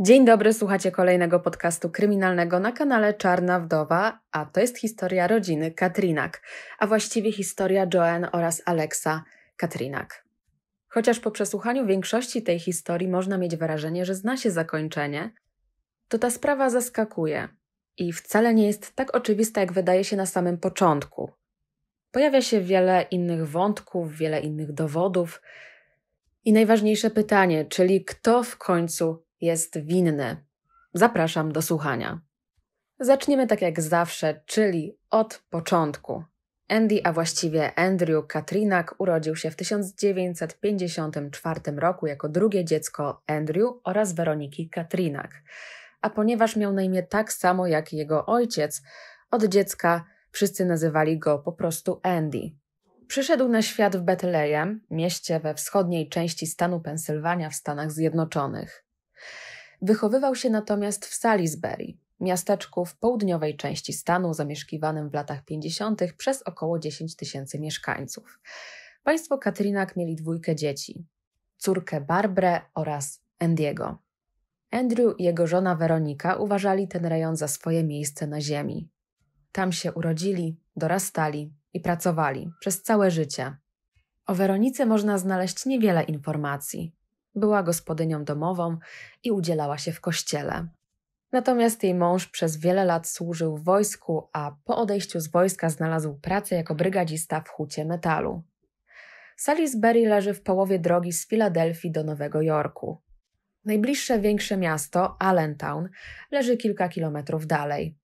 Dzień dobry, słuchacie kolejnego podcastu kryminalnego na kanale Czarna Wdowa, a to jest historia rodziny Katrinak, a właściwie historia Joanne oraz Alexa Katrinak. Chociaż po przesłuchaniu większości tej historii można mieć wrażenie, że zna się zakończenie, to ta sprawa zaskakuje i wcale nie jest tak oczywista, jak wydaje się na samym początku. Pojawia się wiele innych wątków, wiele innych dowodów. I najważniejsze pytanie, czyli kto w końcu jest winny. Zapraszam do słuchania. Zaczniemy tak jak zawsze, czyli od początku. Andy, a właściwie Andrew Katrinak, urodził się w 1954 roku jako drugie dziecko Andrew oraz Weroniki Katrinak. A ponieważ miał na imię tak samo jak jego ojciec, od dziecka wszyscy nazywali go po prostu Andy. Przyszedł na świat w Betlejem, mieście we wschodniej części stanu Pensylwania w Stanach Zjednoczonych. Wychowywał się natomiast w Salisbury, miasteczku w południowej części stanu zamieszkiwanym w latach 50. przez około 10 tysięcy mieszkańców. Państwo Katrinak mieli dwójkę dzieci, córkę Barbrę oraz Andiego. Andrew i jego żona Weronika uważali ten rejon za swoje miejsce na ziemi. Tam się urodzili, dorastali i pracowali przez całe życie. O Weronice można znaleźć niewiele informacji, była gospodynią domową i udzielała się w kościele. Natomiast jej mąż przez wiele lat służył w wojsku, a po odejściu z wojska znalazł pracę jako brygadzista w hucie metalu. Salisbury leży w połowie drogi z Filadelfii do Nowego Jorku. Najbliższe większe miasto, Allentown, leży kilka kilometrów dalej.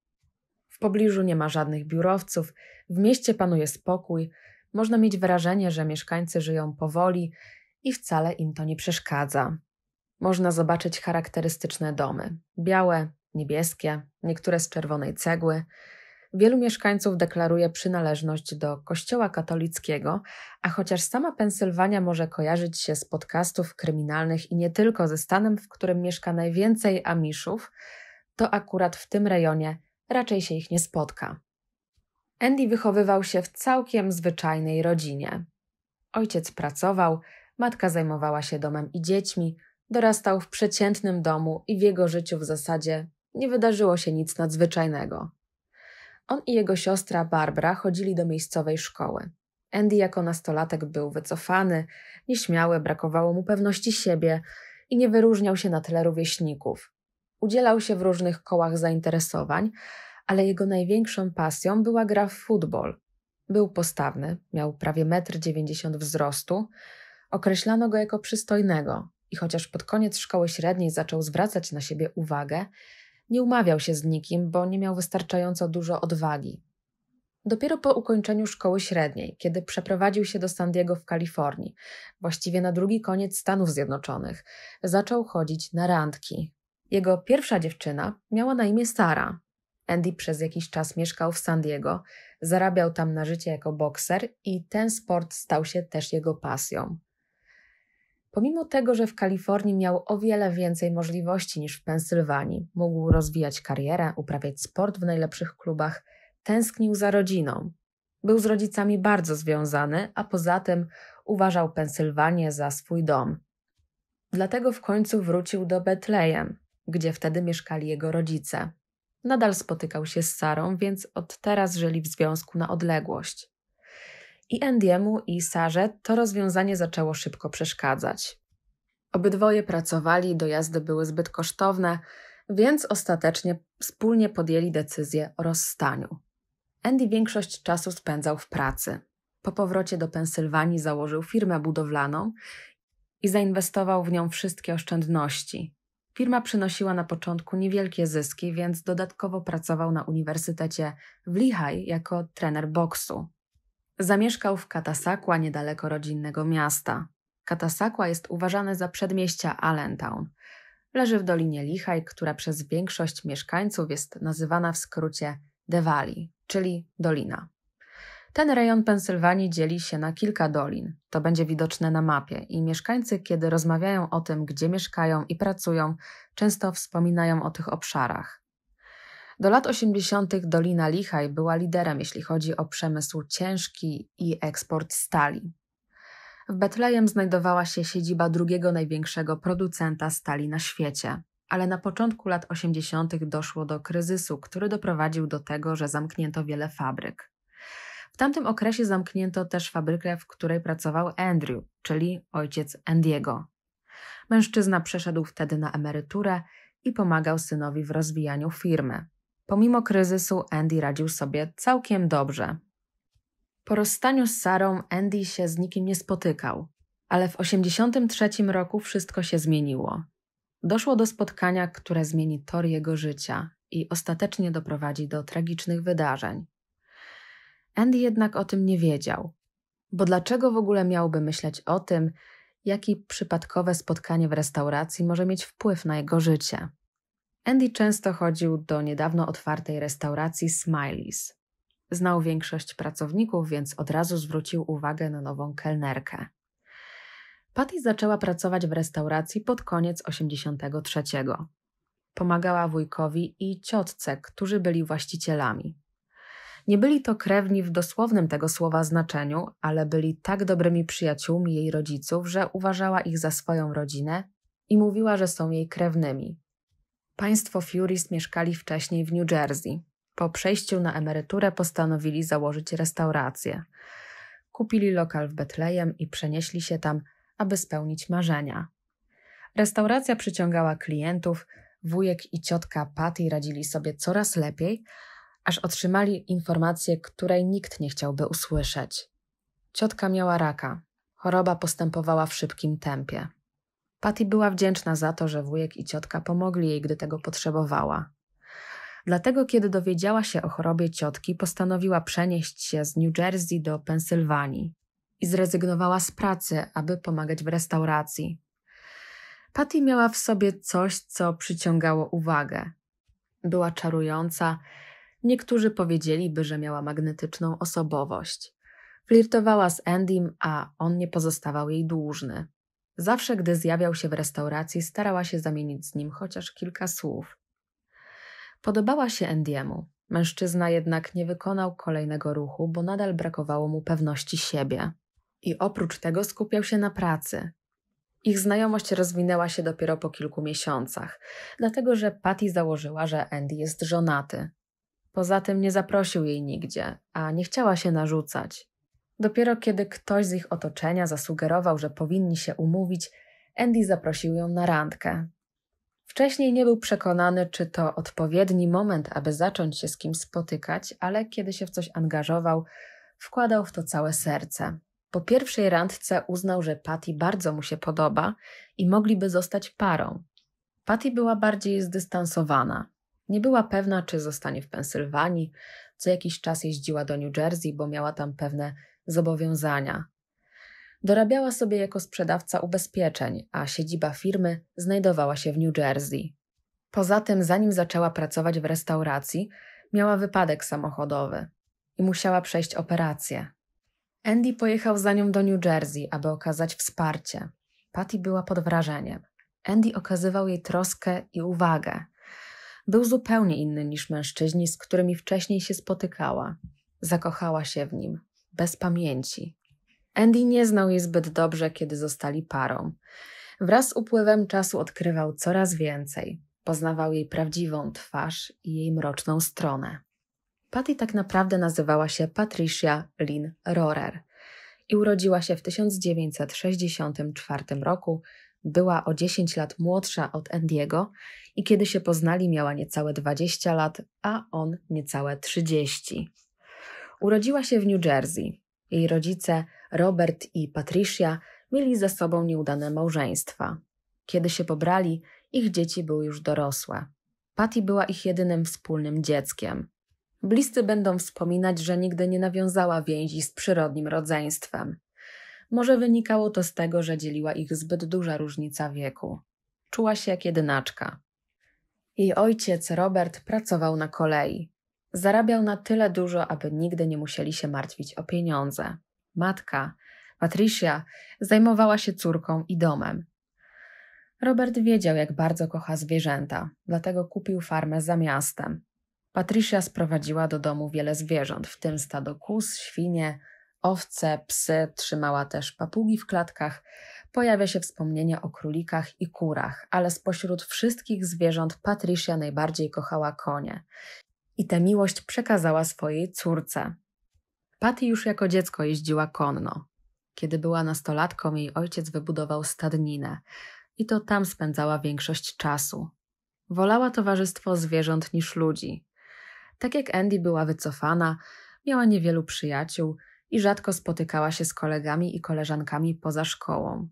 W pobliżu nie ma żadnych biurowców, w mieście panuje spokój, można mieć wrażenie, że mieszkańcy żyją powoli i wcale im to nie przeszkadza. Można zobaczyć charakterystyczne domy: białe, niebieskie, niektóre z czerwonej cegły. Wielu mieszkańców deklaruje przynależność do Kościoła katolickiego, a chociaż sama Pensylwania może kojarzyć się z podcastów kryminalnych i nie tylko ze stanem, w którym mieszka najwięcej Amiszów, to akurat w tym rejonie raczej się ich nie spotka. Andy wychowywał się w całkiem zwyczajnej rodzinie. Ojciec pracował, Matka zajmowała się domem i dziećmi, dorastał w przeciętnym domu i w jego życiu w zasadzie nie wydarzyło się nic nadzwyczajnego. On i jego siostra Barbara chodzili do miejscowej szkoły. Andy jako nastolatek był wycofany, nieśmiały, brakowało mu pewności siebie i nie wyróżniał się na tle rówieśników. Udzielał się w różnych kołach zainteresowań, ale jego największą pasją była gra w futbol. Był postawny, miał prawie 1,90 m wzrostu, Określano go jako przystojnego i chociaż pod koniec szkoły średniej zaczął zwracać na siebie uwagę, nie umawiał się z nikim, bo nie miał wystarczająco dużo odwagi. Dopiero po ukończeniu szkoły średniej, kiedy przeprowadził się do San Diego w Kalifornii, właściwie na drugi koniec Stanów Zjednoczonych, zaczął chodzić na randki. Jego pierwsza dziewczyna miała na imię Sara. Andy przez jakiś czas mieszkał w San Diego, zarabiał tam na życie jako bokser i ten sport stał się też jego pasją. Pomimo tego, że w Kalifornii miał o wiele więcej możliwości niż w Pensylwanii, mógł rozwijać karierę, uprawiać sport w najlepszych klubach, tęsknił za rodziną. Był z rodzicami bardzo związany, a poza tym uważał Pensylwanię za swój dom. Dlatego w końcu wrócił do Betlejem, gdzie wtedy mieszkali jego rodzice. Nadal spotykał się z Sarą, więc od teraz żyli w związku na odległość i Andiemu i Sarze to rozwiązanie zaczęło szybko przeszkadzać. Obydwoje pracowali, dojazdy były zbyt kosztowne, więc ostatecznie wspólnie podjęli decyzję o rozstaniu. Andy większość czasu spędzał w pracy. Po powrocie do Pensylwanii założył firmę budowlaną i zainwestował w nią wszystkie oszczędności. Firma przynosiła na początku niewielkie zyski, więc dodatkowo pracował na uniwersytecie w Lehigh jako trener boksu. Zamieszkał w Katasakła niedaleko rodzinnego miasta. Katasakła jest uważane za przedmieścia Allentown. Leży w Dolinie Lichaj, która przez większość mieszkańców jest nazywana w skrócie Devali, czyli Dolina. Ten rejon Pensylwanii dzieli się na kilka dolin. To będzie widoczne na mapie i mieszkańcy, kiedy rozmawiają o tym, gdzie mieszkają i pracują, często wspominają o tych obszarach. Do lat 80. Dolina Lichaj była liderem, jeśli chodzi o przemysł ciężki i eksport stali. W Betlejem znajdowała się siedziba drugiego największego producenta stali na świecie, ale na początku lat 80. doszło do kryzysu, który doprowadził do tego, że zamknięto wiele fabryk. W tamtym okresie zamknięto też fabrykę, w której pracował Andrew, czyli ojciec Andiego. Mężczyzna przeszedł wtedy na emeryturę i pomagał synowi w rozwijaniu firmy. Pomimo kryzysu Andy radził sobie całkiem dobrze. Po rozstaniu z Sarą Andy się z nikim nie spotykał, ale w 1983 roku wszystko się zmieniło. Doszło do spotkania, które zmieni tor jego życia i ostatecznie doprowadzi do tragicznych wydarzeń. Andy jednak o tym nie wiedział, bo dlaczego w ogóle miałby myśleć o tym, jaki przypadkowe spotkanie w restauracji może mieć wpływ na jego życie? Andy często chodził do niedawno otwartej restauracji Smileys. Znał większość pracowników, więc od razu zwrócił uwagę na nową kelnerkę. Patty zaczęła pracować w restauracji pod koniec 83. Pomagała wujkowi i ciotce, którzy byli właścicielami. Nie byli to krewni w dosłownym tego słowa znaczeniu, ale byli tak dobrymi przyjaciółmi jej rodziców, że uważała ich za swoją rodzinę i mówiła, że są jej krewnymi, Państwo Furist mieszkali wcześniej w New Jersey. Po przejściu na emeryturę postanowili założyć restaurację. Kupili lokal w Betlejem i przenieśli się tam, aby spełnić marzenia. Restauracja przyciągała klientów, wujek i ciotka Patty radzili sobie coraz lepiej, aż otrzymali informację, której nikt nie chciałby usłyszeć. Ciotka miała raka. Choroba postępowała w szybkim tempie. Patty była wdzięczna za to, że wujek i ciotka pomogli jej, gdy tego potrzebowała. Dlatego, kiedy dowiedziała się o chorobie ciotki, postanowiła przenieść się z New Jersey do Pensylwanii i zrezygnowała z pracy, aby pomagać w restauracji. Patty miała w sobie coś, co przyciągało uwagę. Była czarująca, niektórzy powiedzieliby, że miała magnetyczną osobowość. Flirtowała z Endym, a on nie pozostawał jej dłużny. Zawsze, gdy zjawiał się w restauracji, starała się zamienić z nim chociaż kilka słów. Podobała się Endiemu. Mężczyzna jednak nie wykonał kolejnego ruchu, bo nadal brakowało mu pewności siebie. I oprócz tego skupiał się na pracy. Ich znajomość rozwinęła się dopiero po kilku miesiącach, dlatego że Patty założyła, że Andy jest żonaty. Poza tym nie zaprosił jej nigdzie, a nie chciała się narzucać, Dopiero kiedy ktoś z ich otoczenia zasugerował, że powinni się umówić, Andy zaprosił ją na randkę. Wcześniej nie był przekonany, czy to odpowiedni moment, aby zacząć się z kim spotykać, ale kiedy się w coś angażował, wkładał w to całe serce. Po pierwszej randce uznał, że Patty bardzo mu się podoba i mogliby zostać parą. Patty była bardziej zdystansowana. Nie była pewna, czy zostanie w Pensylwanii. Co jakiś czas jeździła do New Jersey, bo miała tam pewne zobowiązania. Dorabiała sobie jako sprzedawca ubezpieczeń, a siedziba firmy znajdowała się w New Jersey. Poza tym, zanim zaczęła pracować w restauracji, miała wypadek samochodowy i musiała przejść operację. Andy pojechał za nią do New Jersey, aby okazać wsparcie. Patty była pod wrażeniem. Andy okazywał jej troskę i uwagę. Był zupełnie inny niż mężczyźni, z którymi wcześniej się spotykała. Zakochała się w nim bez pamięci. Andy nie znał jej zbyt dobrze, kiedy zostali parą. Wraz z upływem czasu odkrywał coraz więcej. Poznawał jej prawdziwą twarz i jej mroczną stronę. Patty tak naprawdę nazywała się Patricia Lynn Rohrer i urodziła się w 1964 roku. Była o 10 lat młodsza od Andiego i kiedy się poznali, miała niecałe 20 lat, a on niecałe 30. Urodziła się w New Jersey. Jej rodzice, Robert i Patricia, mieli ze sobą nieudane małżeństwa. Kiedy się pobrali, ich dzieci były już dorosłe. Patty była ich jedynym wspólnym dzieckiem. Bliscy będą wspominać, że nigdy nie nawiązała więzi z przyrodnim rodzeństwem. Może wynikało to z tego, że dzieliła ich zbyt duża różnica wieku. Czuła się jak jedynaczka. Jej ojciec, Robert, pracował na kolei. Zarabiał na tyle dużo, aby nigdy nie musieli się martwić o pieniądze. Matka, Patricia, zajmowała się córką i domem. Robert wiedział, jak bardzo kocha zwierzęta, dlatego kupił farmę za miastem. Patricia sprowadziła do domu wiele zwierząt, w tym stado kóz, świnie, owce, psy, trzymała też papugi w klatkach. Pojawia się wspomnienie o królikach i kurach, ale spośród wszystkich zwierząt Patricia najbardziej kochała konie i tę miłość przekazała swojej córce. Patty już jako dziecko jeździła konno. Kiedy była nastolatką, jej ojciec wybudował stadninę i to tam spędzała większość czasu. Wolała towarzystwo zwierząt niż ludzi. Tak jak Andy była wycofana, miała niewielu przyjaciół i rzadko spotykała się z kolegami i koleżankami poza szkołą.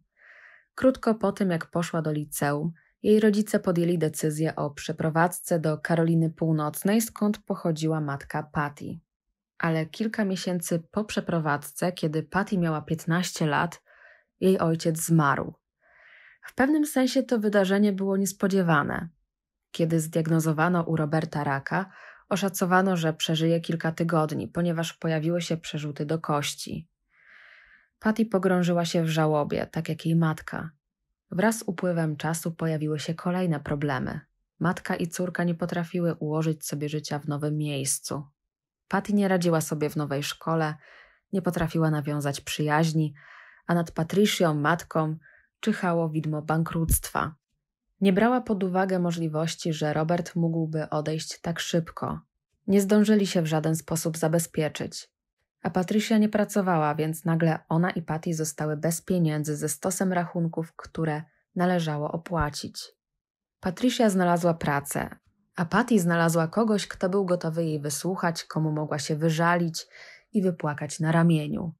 Krótko po tym, jak poszła do liceum, jej rodzice podjęli decyzję o przeprowadzce do Karoliny Północnej, skąd pochodziła matka Patty. Ale kilka miesięcy po przeprowadzce, kiedy Patty miała 15 lat, jej ojciec zmarł. W pewnym sensie to wydarzenie było niespodziewane. Kiedy zdiagnozowano u Roberta raka, oszacowano, że przeżyje kilka tygodni, ponieważ pojawiły się przerzuty do kości. Patty pogrążyła się w żałobie, tak jak jej matka. Wraz z upływem czasu pojawiły się kolejne problemy. Matka i córka nie potrafiły ułożyć sobie życia w nowym miejscu. Patty nie radziła sobie w nowej szkole, nie potrafiła nawiązać przyjaźni, a nad Patricią, matką, czyhało widmo bankructwa. Nie brała pod uwagę możliwości, że Robert mógłby odejść tak szybko. Nie zdążyli się w żaden sposób zabezpieczyć. A Patrycja nie pracowała, więc nagle ona i Patty zostały bez pieniędzy ze stosem rachunków, które należało opłacić. Patrycja znalazła pracę, a Patty znalazła kogoś, kto był gotowy jej wysłuchać, komu mogła się wyżalić i wypłakać na ramieniu.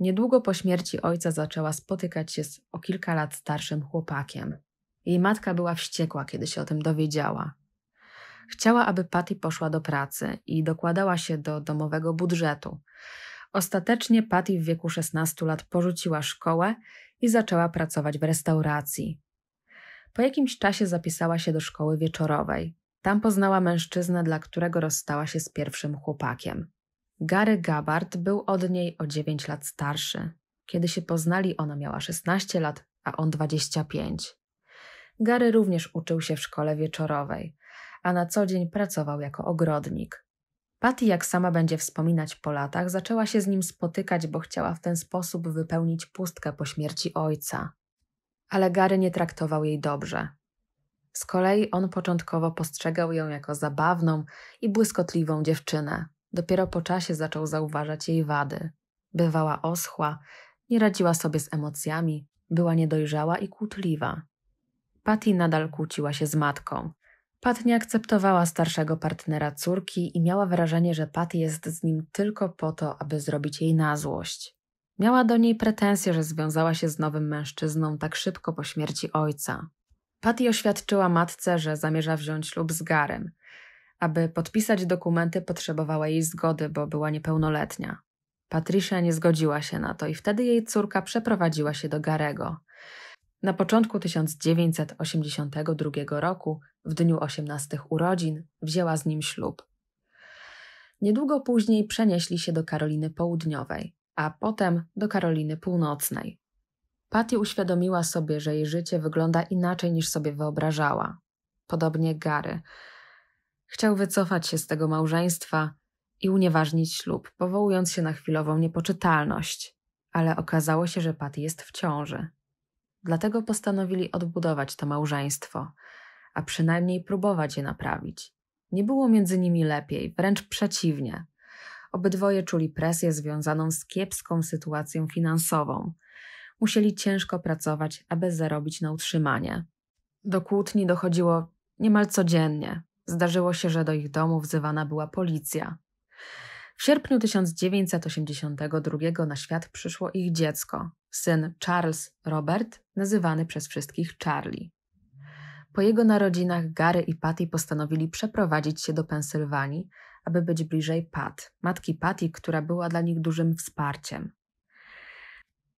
Niedługo po śmierci ojca zaczęła spotykać się z o kilka lat starszym chłopakiem. Jej matka była wściekła, kiedy się o tym dowiedziała. Chciała, aby Patty poszła do pracy i dokładała się do domowego budżetu. Ostatecznie Patty w wieku 16 lat porzuciła szkołę i zaczęła pracować w restauracji. Po jakimś czasie zapisała się do szkoły wieczorowej. Tam poznała mężczyznę, dla którego rozstała się z pierwszym chłopakiem. Gary Gabbard był od niej o 9 lat starszy. Kiedy się poznali, ona miała 16 lat, a on 25. Gary również uczył się w szkole wieczorowej, a na co dzień pracował jako ogrodnik. Patty, jak sama będzie wspominać po latach, zaczęła się z nim spotykać, bo chciała w ten sposób wypełnić pustkę po śmierci ojca. Ale Gary nie traktował jej dobrze. Z kolei on początkowo postrzegał ją jako zabawną i błyskotliwą dziewczynę. Dopiero po czasie zaczął zauważać jej wady. Bywała oschła, nie radziła sobie z emocjami, była niedojrzała i kłótliwa. Patty nadal kłóciła się z matką. Pat nie akceptowała starszego partnera córki i miała wrażenie, że Pat jest z nim tylko po to, aby zrobić jej na złość. Miała do niej pretensje, że związała się z nowym mężczyzną tak szybko po śmierci ojca. Patty oświadczyła matce, że zamierza wziąć ślub z Garem. Aby podpisać dokumenty, potrzebowała jej zgody, bo była niepełnoletnia. Patricia nie zgodziła się na to i wtedy jej córka przeprowadziła się do Garego. Na początku 1982 roku, w dniu 18 urodzin, wzięła z nim ślub. Niedługo później przenieśli się do Karoliny Południowej, a potem do Karoliny Północnej. Patty uświadomiła sobie, że jej życie wygląda inaczej niż sobie wyobrażała. Podobnie Gary. Chciał wycofać się z tego małżeństwa i unieważnić ślub, powołując się na chwilową niepoczytalność, ale okazało się, że Patty jest w ciąży. Dlatego postanowili odbudować to małżeństwo, a przynajmniej próbować je naprawić. Nie było między nimi lepiej, wręcz przeciwnie. Obydwoje czuli presję związaną z kiepską sytuacją finansową. Musieli ciężko pracować, aby zarobić na utrzymanie. Do kłótni dochodziło niemal codziennie. Zdarzyło się, że do ich domu wzywana była policja. W sierpniu 1982 na świat przyszło ich dziecko, syn Charles Robert, nazywany przez wszystkich Charlie. Po jego narodzinach Gary i Patty postanowili przeprowadzić się do Pensylwanii, aby być bliżej Pat, matki Patty, która była dla nich dużym wsparciem.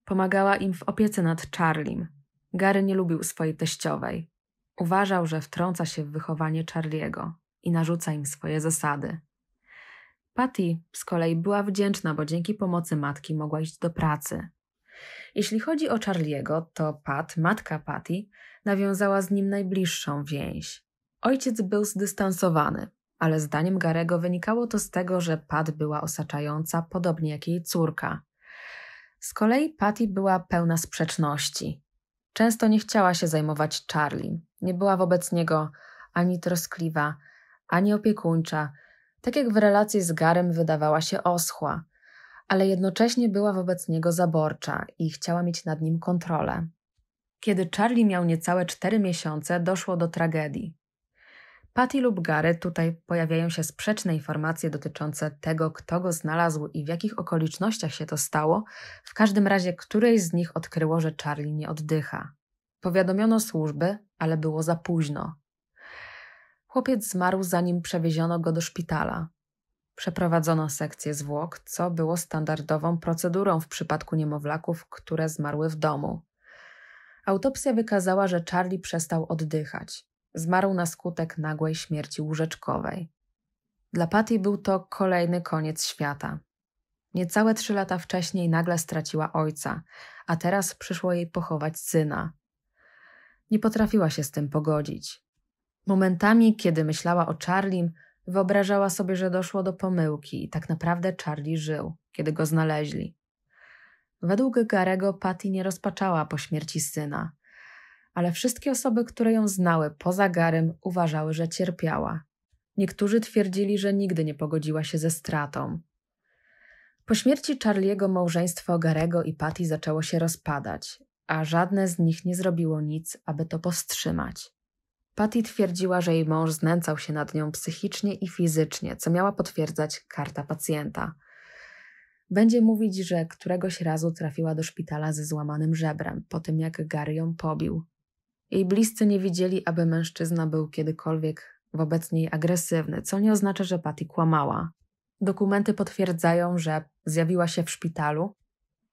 Pomagała im w opiece nad Charlim. Gary nie lubił swojej teściowej. Uważał, że wtrąca się w wychowanie Charliego i narzuca im swoje zasady. Patty z kolei była wdzięczna, bo dzięki pomocy matki mogła iść do pracy. Jeśli chodzi o Charlie'ego, to Pat, matka Patty, nawiązała z nim najbliższą więź. Ojciec był zdystansowany, ale zdaniem Garego wynikało to z tego, że Pat była osaczająca, podobnie jak jej córka. Z kolei Patty była pełna sprzeczności. Często nie chciała się zajmować Charlie. Nie była wobec niego ani troskliwa, ani opiekuńcza, tak jak w relacji z Garem wydawała się oschła, ale jednocześnie była wobec niego zaborcza i chciała mieć nad nim kontrolę. Kiedy Charlie miał niecałe cztery miesiące, doszło do tragedii. Patty lub Gary tutaj pojawiają się sprzeczne informacje dotyczące tego, kto go znalazł i w jakich okolicznościach się to stało. W każdym razie której z nich odkryło, że Charlie nie oddycha. Powiadomiono służby, ale było za późno. Chłopiec zmarł zanim przewieziono go do szpitala. Przeprowadzono sekcję zwłok, co było standardową procedurą w przypadku niemowlaków, które zmarły w domu. Autopsja wykazała, że Charlie przestał oddychać. Zmarł na skutek nagłej śmierci łóżeczkowej. Dla Patty był to kolejny koniec świata. Niecałe trzy lata wcześniej nagle straciła ojca, a teraz przyszło jej pochować syna. Nie potrafiła się z tym pogodzić. Momentami, kiedy myślała o Charlim, wyobrażała sobie, że doszło do pomyłki i tak naprawdę Charlie żył, kiedy go znaleźli. Według Garego Patty nie rozpaczała po śmierci syna, ale wszystkie osoby, które ją znały poza Garym, uważały, że cierpiała. Niektórzy twierdzili, że nigdy nie pogodziła się ze stratą. Po śmierci Charliego małżeństwo Garego i Patty zaczęło się rozpadać, a żadne z nich nie zrobiło nic, aby to powstrzymać. Patty twierdziła, że jej mąż znęcał się nad nią psychicznie i fizycznie, co miała potwierdzać karta pacjenta. Będzie mówić, że któregoś razu trafiła do szpitala ze złamanym żebrem, po tym jak Gary ją pobił. Jej bliscy nie widzieli, aby mężczyzna był kiedykolwiek wobec niej agresywny, co nie oznacza, że Patty kłamała. Dokumenty potwierdzają, że zjawiła się w szpitalu,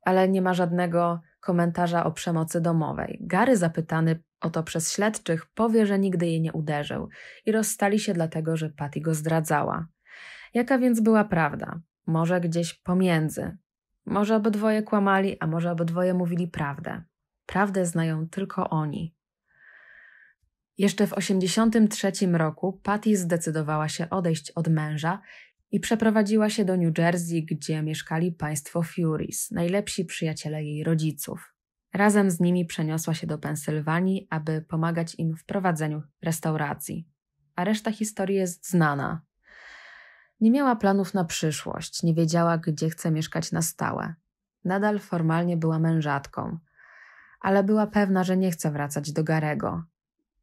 ale nie ma żadnego komentarza o przemocy domowej. Gary, zapytany o to przez śledczych, powie, że nigdy jej nie uderzył i rozstali się dlatego, że Patty go zdradzała. Jaka więc była prawda? Może gdzieś pomiędzy. Może obydwoje kłamali, a może obydwoje mówili prawdę. Prawdę znają tylko oni. Jeszcze w 1983 roku Patty zdecydowała się odejść od męża i przeprowadziła się do New Jersey, gdzie mieszkali państwo Furies, najlepsi przyjaciele jej rodziców. Razem z nimi przeniosła się do Pensylwanii, aby pomagać im w prowadzeniu restauracji. A reszta historii jest znana. Nie miała planów na przyszłość, nie wiedziała, gdzie chce mieszkać na stałe. Nadal formalnie była mężatką, ale była pewna, że nie chce wracać do Garego,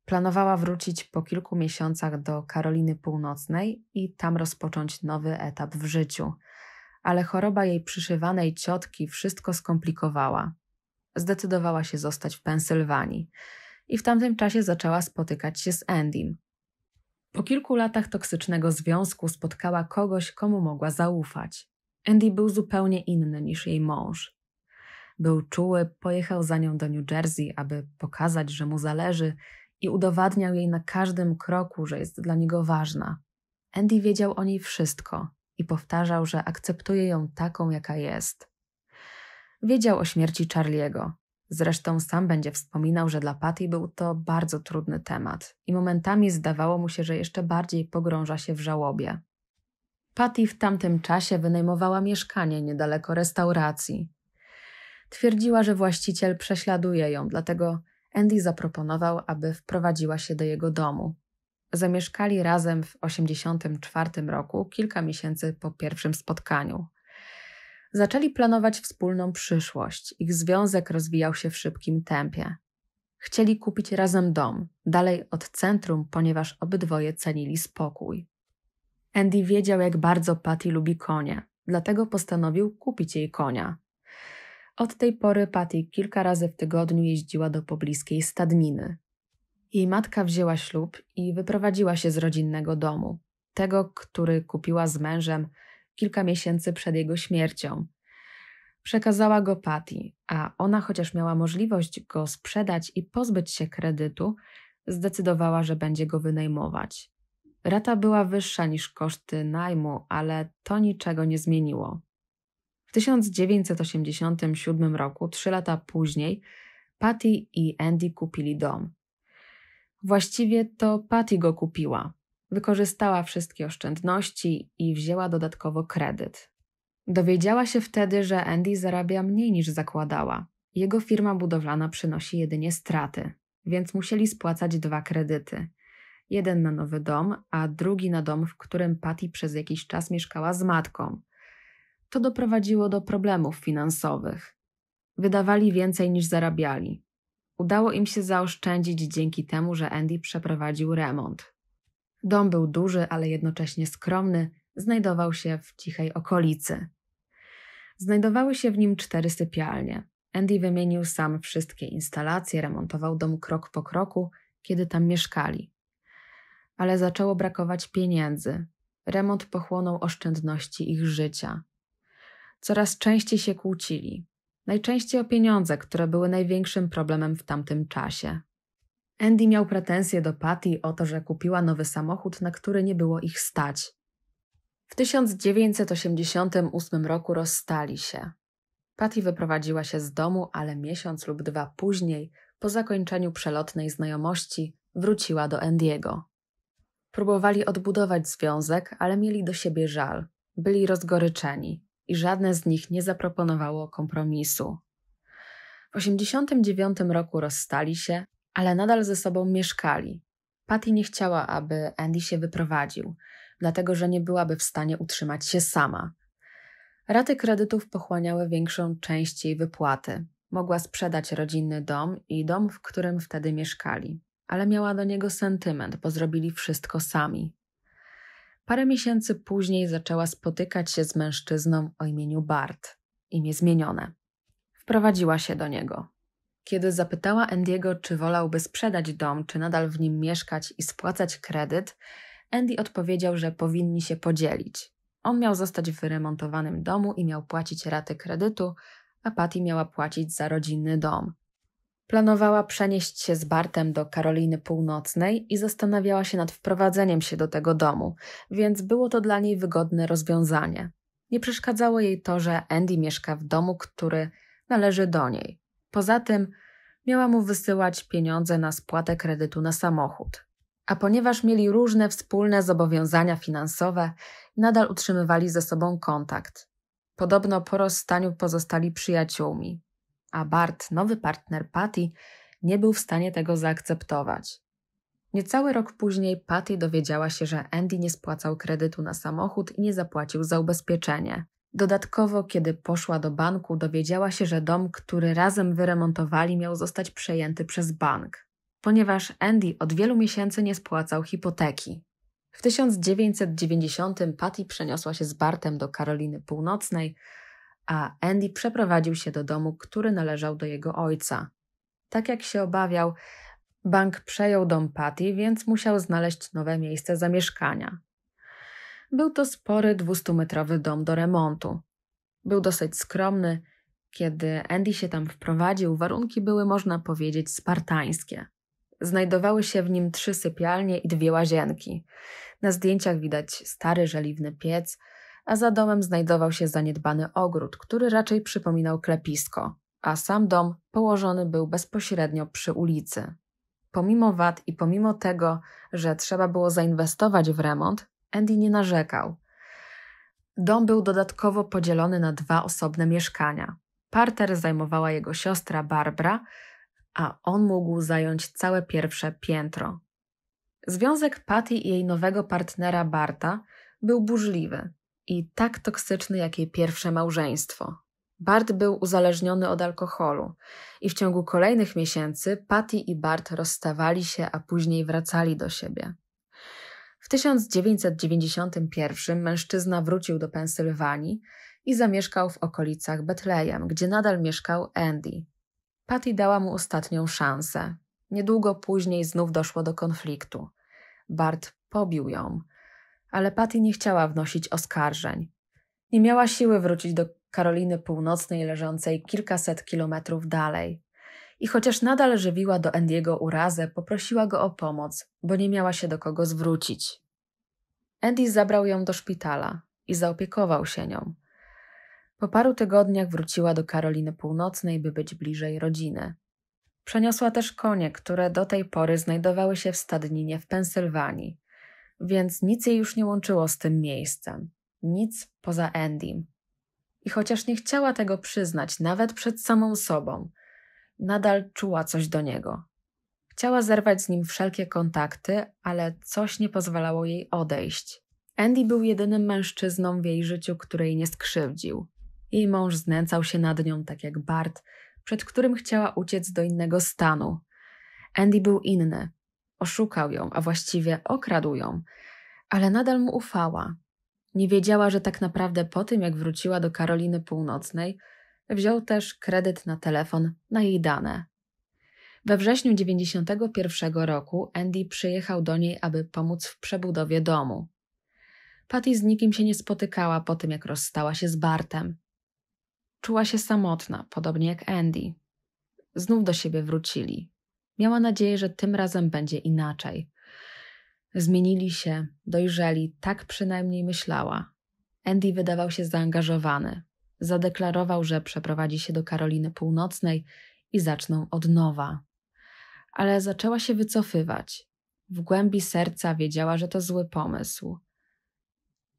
Planowała wrócić po kilku miesiącach do Karoliny Północnej i tam rozpocząć nowy etap w życiu. Ale choroba jej przyszywanej ciotki wszystko skomplikowała. Zdecydowała się zostać w Pensylwanii i w tamtym czasie zaczęła spotykać się z Endym. Po kilku latach toksycznego związku spotkała kogoś, komu mogła zaufać. Andy był zupełnie inny niż jej mąż. Był czuły, pojechał za nią do New Jersey, aby pokazać, że mu zależy i udowadniał jej na każdym kroku, że jest dla niego ważna. Andy wiedział o niej wszystko i powtarzał, że akceptuje ją taką, jaka jest. Wiedział o śmierci Charliego. Zresztą sam będzie wspominał, że dla Patty był to bardzo trudny temat i momentami zdawało mu się, że jeszcze bardziej pogrąża się w żałobie. Patty w tamtym czasie wynajmowała mieszkanie niedaleko restauracji. Twierdziła, że właściciel prześladuje ją, dlatego Andy zaproponował, aby wprowadziła się do jego domu. Zamieszkali razem w 1984 roku, kilka miesięcy po pierwszym spotkaniu. Zaczęli planować wspólną przyszłość. Ich związek rozwijał się w szybkim tempie. Chcieli kupić razem dom, dalej od centrum, ponieważ obydwoje cenili spokój. Andy wiedział, jak bardzo Patty lubi konie, dlatego postanowił kupić jej konia. Od tej pory Patty kilka razy w tygodniu jeździła do pobliskiej stadniny. Jej matka wzięła ślub i wyprowadziła się z rodzinnego domu, tego, który kupiła z mężem kilka miesięcy przed jego śmiercią. Przekazała go Patty, a ona, chociaż miała możliwość go sprzedać i pozbyć się kredytu, zdecydowała, że będzie go wynajmować. Rata była wyższa niż koszty najmu, ale to niczego nie zmieniło. 1987 roku, trzy lata później, Patty i Andy kupili dom. Właściwie to Patty go kupiła. Wykorzystała wszystkie oszczędności i wzięła dodatkowo kredyt. Dowiedziała się wtedy, że Andy zarabia mniej niż zakładała. Jego firma budowlana przynosi jedynie straty, więc musieli spłacać dwa kredyty. Jeden na nowy dom, a drugi na dom, w którym Patty przez jakiś czas mieszkała z matką – to doprowadziło do problemów finansowych. Wydawali więcej niż zarabiali. Udało im się zaoszczędzić dzięki temu, że Andy przeprowadził remont. Dom był duży, ale jednocześnie skromny, znajdował się w cichej okolicy. Znajdowały się w nim cztery sypialnie. Andy wymienił sam wszystkie instalacje, remontował dom krok po kroku, kiedy tam mieszkali. Ale zaczęło brakować pieniędzy. Remont pochłonął oszczędności ich życia coraz częściej się kłócili, najczęściej o pieniądze, które były największym problemem w tamtym czasie. Andy miał pretensje do Patty o to, że kupiła nowy samochód, na który nie było ich stać. W 1988 roku rozstali się. Patty wyprowadziła się z domu, ale miesiąc lub dwa później, po zakończeniu przelotnej znajomości, wróciła do Andy'ego. Próbowali odbudować związek, ale mieli do siebie żal. Byli rozgoryczeni i żadne z nich nie zaproponowało kompromisu. W 1989 roku rozstali się, ale nadal ze sobą mieszkali. Patty nie chciała, aby Andy się wyprowadził, dlatego że nie byłaby w stanie utrzymać się sama. Raty kredytów pochłaniały większą część jej wypłaty. Mogła sprzedać rodzinny dom i dom, w którym wtedy mieszkali, ale miała do niego sentyment, bo zrobili wszystko sami. Parę miesięcy później zaczęła spotykać się z mężczyzną o imieniu Bart, imię zmienione. Wprowadziła się do niego. Kiedy zapytała Andiego, czy wolałby sprzedać dom, czy nadal w nim mieszkać i spłacać kredyt, Andy odpowiedział, że powinni się podzielić. On miał zostać w wyremontowanym domu i miał płacić raty kredytu, a Patty miała płacić za rodzinny dom. Planowała przenieść się z Bartem do Karoliny Północnej i zastanawiała się nad wprowadzeniem się do tego domu, więc było to dla niej wygodne rozwiązanie. Nie przeszkadzało jej to, że Andy mieszka w domu, który należy do niej. Poza tym miała mu wysyłać pieniądze na spłatę kredytu na samochód. A ponieważ mieli różne wspólne zobowiązania finansowe, nadal utrzymywali ze sobą kontakt. Podobno po rozstaniu pozostali przyjaciółmi a Bart, nowy partner Patty, nie był w stanie tego zaakceptować. Niecały rok później Patty dowiedziała się, że Andy nie spłacał kredytu na samochód i nie zapłacił za ubezpieczenie. Dodatkowo, kiedy poszła do banku, dowiedziała się, że dom, który razem wyremontowali, miał zostać przejęty przez bank, ponieważ Andy od wielu miesięcy nie spłacał hipoteki. W 1990 Patty przeniosła się z Bartem do Karoliny Północnej, a Andy przeprowadził się do domu, który należał do jego ojca. Tak jak się obawiał, bank przejął dom Patty, więc musiał znaleźć nowe miejsce zamieszkania. Był to spory 200-metrowy dom do remontu. Był dosyć skromny. Kiedy Andy się tam wprowadził, warunki były, można powiedzieć, spartańskie. Znajdowały się w nim trzy sypialnie i dwie łazienki. Na zdjęciach widać stary żeliwny piec – a za domem znajdował się zaniedbany ogród, który raczej przypominał klepisko, a sam dom położony był bezpośrednio przy ulicy. Pomimo wad i pomimo tego, że trzeba było zainwestować w remont, Andy nie narzekał. Dom był dodatkowo podzielony na dwa osobne mieszkania. Parter zajmowała jego siostra Barbara, a on mógł zająć całe pierwsze piętro. Związek Patty i jej nowego partnera Barta był burzliwy i tak toksyczny jak jej pierwsze małżeństwo. Bart był uzależniony od alkoholu i w ciągu kolejnych miesięcy Patty i Bart rozstawali się, a później wracali do siebie. W 1991 mężczyzna wrócił do Pensylwanii i zamieszkał w okolicach Betlejem, gdzie nadal mieszkał Andy. Patty dała mu ostatnią szansę. Niedługo później znów doszło do konfliktu. Bart pobił ją ale Patty nie chciała wnosić oskarżeń. Nie miała siły wrócić do Karoliny Północnej leżącej kilkaset kilometrów dalej. I chociaż nadal żywiła do Andiego urazę, poprosiła go o pomoc, bo nie miała się do kogo zwrócić. Andy zabrał ją do szpitala i zaopiekował się nią. Po paru tygodniach wróciła do Karoliny Północnej, by być bliżej rodziny. Przeniosła też konie, które do tej pory znajdowały się w stadninie w Pensylwanii więc nic jej już nie łączyło z tym miejscem. Nic poza Endym. I chociaż nie chciała tego przyznać, nawet przed samą sobą, nadal czuła coś do niego. Chciała zerwać z nim wszelkie kontakty, ale coś nie pozwalało jej odejść. Andy był jedynym mężczyzną w jej życiu, który jej nie skrzywdził. Jej mąż znęcał się nad nią tak jak Bart, przed którym chciała uciec do innego stanu. Andy był inny, Oszukał ją, a właściwie okradł ją, ale nadal mu ufała. Nie wiedziała, że tak naprawdę po tym, jak wróciła do Karoliny Północnej, wziął też kredyt na telefon na jej dane. We wrześniu 91 roku Andy przyjechał do niej, aby pomóc w przebudowie domu. Patty z nikim się nie spotykała po tym, jak rozstała się z Bartem. Czuła się samotna, podobnie jak Andy. Znów do siebie wrócili, Miała nadzieję, że tym razem będzie inaczej. Zmienili się, dojrzeli, tak przynajmniej myślała. Andy wydawał się zaangażowany. Zadeklarował, że przeprowadzi się do Karoliny Północnej i zaczną od nowa. Ale zaczęła się wycofywać. W głębi serca wiedziała, że to zły pomysł.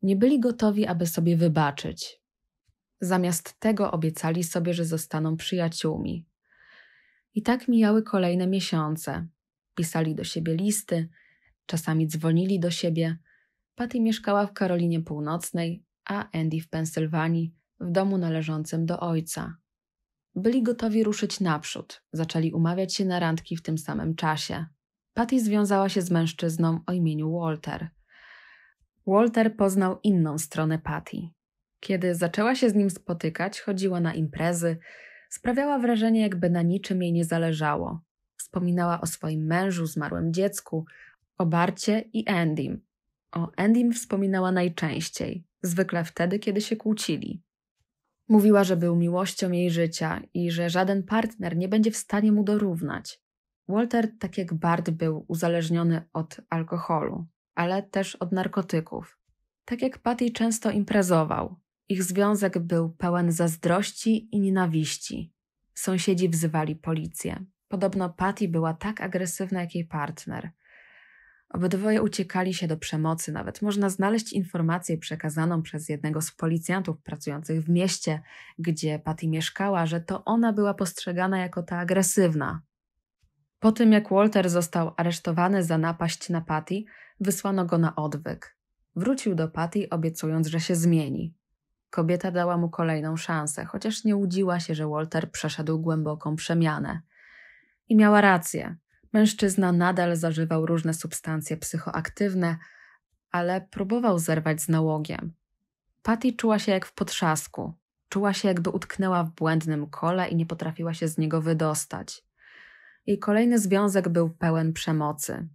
Nie byli gotowi, aby sobie wybaczyć. Zamiast tego obiecali sobie, że zostaną przyjaciółmi, i tak mijały kolejne miesiące. Pisali do siebie listy, czasami dzwonili do siebie. Patty mieszkała w Karolinie Północnej, a Andy w Pensylwanii, w domu należącym do ojca. Byli gotowi ruszyć naprzód, zaczęli umawiać się na randki w tym samym czasie. Patty związała się z mężczyzną o imieniu Walter. Walter poznał inną stronę Patty. Kiedy zaczęła się z nim spotykać, chodziła na imprezy, Sprawiała wrażenie, jakby na niczym jej nie zależało. Wspominała o swoim mężu, zmarłym dziecku, o Barcie i Endym. O Endym wspominała najczęściej, zwykle wtedy, kiedy się kłócili. Mówiła, że był miłością jej życia i że żaden partner nie będzie w stanie mu dorównać. Walter, tak jak Bart, był uzależniony od alkoholu, ale też od narkotyków. Tak jak Patty często imprezował, ich związek był pełen zazdrości i nienawiści. Sąsiedzi wzywali policję. Podobno Patty była tak agresywna jak jej partner. Obydwoje uciekali się do przemocy, nawet można znaleźć informację przekazaną przez jednego z policjantów pracujących w mieście, gdzie Patty mieszkała, że to ona była postrzegana jako ta agresywna. Po tym jak Walter został aresztowany za napaść na Patty, wysłano go na odwyk. Wrócił do Patty, obiecując, że się zmieni. Kobieta dała mu kolejną szansę, chociaż nie łudziła się, że Walter przeszedł głęboką przemianę. I miała rację. Mężczyzna nadal zażywał różne substancje psychoaktywne, ale próbował zerwać z nałogiem. Patty czuła się jak w potrzasku. Czuła się, jakby utknęła w błędnym kole i nie potrafiła się z niego wydostać. Jej kolejny związek był pełen przemocy.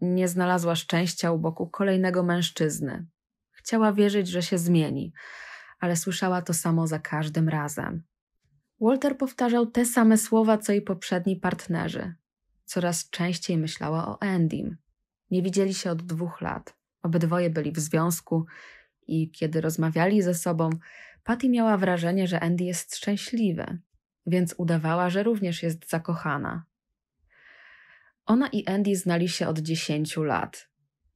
Nie znalazła szczęścia u boku kolejnego mężczyzny. Chciała wierzyć, że się zmieni, ale słyszała to samo za każdym razem. Walter powtarzał te same słowa co i poprzedni partnerzy. Coraz częściej myślała o Endym. Nie widzieli się od dwóch lat. Obydwoje byli w związku i kiedy rozmawiali ze sobą, Patty miała wrażenie, że Andy jest szczęśliwy, więc udawała, że również jest zakochana. Ona i Andy znali się od dziesięciu lat.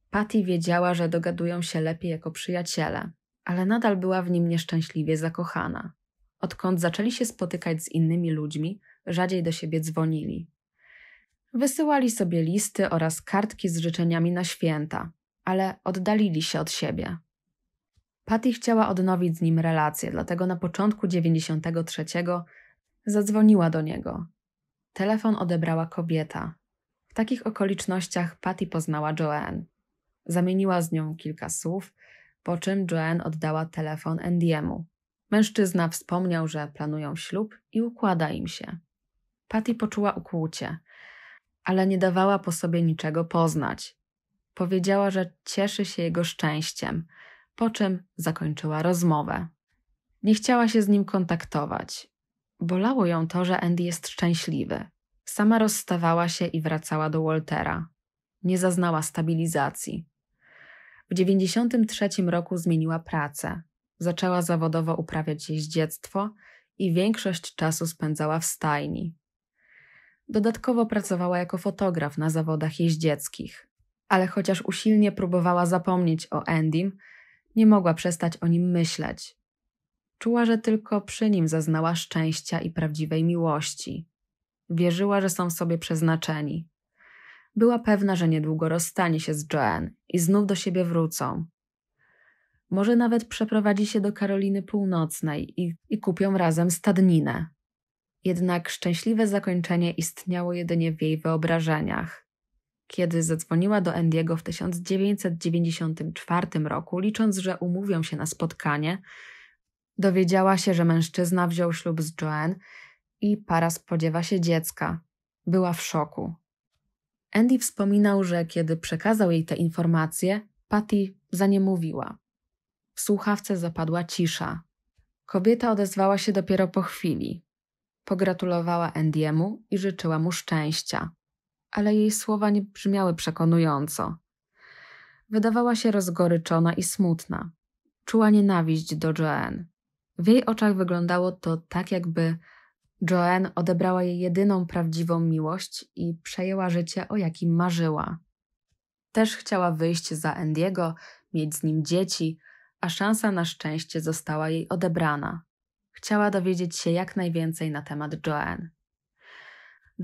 Patty wiedziała, że dogadują się lepiej jako przyjaciele, ale nadal była w nim nieszczęśliwie zakochana. Odkąd zaczęli się spotykać z innymi ludźmi, rzadziej do siebie dzwonili. Wysyłali sobie listy oraz kartki z życzeniami na święta, ale oddalili się od siebie. Patty chciała odnowić z nim relację, dlatego na początku 93 zadzwoniła do niego. Telefon odebrała kobieta. W takich okolicznościach Patty poznała Joanne. Zamieniła z nią kilka słów – po czym Joanne oddała telefon Andiemu. Mężczyzna wspomniał, że planują ślub i układa im się. Patty poczuła ukłucie, ale nie dawała po sobie niczego poznać. Powiedziała, że cieszy się jego szczęściem, po czym zakończyła rozmowę. Nie chciała się z nim kontaktować. Bolało ją to, że Andy jest szczęśliwy. Sama rozstawała się i wracała do Waltera. Nie zaznała stabilizacji. W 93 roku zmieniła pracę. Zaczęła zawodowo uprawiać jeździectwo i większość czasu spędzała w stajni. Dodatkowo pracowała jako fotograf na zawodach jeździeckich. Ale chociaż usilnie próbowała zapomnieć o Endym, nie mogła przestać o nim myśleć. Czuła, że tylko przy nim zaznała szczęścia i prawdziwej miłości. Wierzyła, że są sobie przeznaczeni. Była pewna, że niedługo rozstanie się z Joanne i znów do siebie wrócą. Może nawet przeprowadzi się do Karoliny Północnej i, i kupią razem stadninę. Jednak szczęśliwe zakończenie istniało jedynie w jej wyobrażeniach. Kiedy zadzwoniła do Endiego w 1994 roku, licząc, że umówią się na spotkanie, dowiedziała się, że mężczyzna wziął ślub z Joanne i para spodziewa się dziecka. Była w szoku. Andy wspominał, że kiedy przekazał jej te informacje, Patty za nie mówiła. W słuchawce zapadła cisza. Kobieta odezwała się dopiero po chwili. Pogratulowała Andiemu i życzyła mu szczęścia, ale jej słowa nie brzmiały przekonująco. Wydawała się rozgoryczona i smutna. Czuła nienawiść do Joanne. W jej oczach wyglądało to tak, jakby Joanne odebrała jej jedyną prawdziwą miłość i przejęła życie, o jakim marzyła. Też chciała wyjść za Andiego, mieć z nim dzieci, a szansa na szczęście została jej odebrana. Chciała dowiedzieć się jak najwięcej na temat Joanne.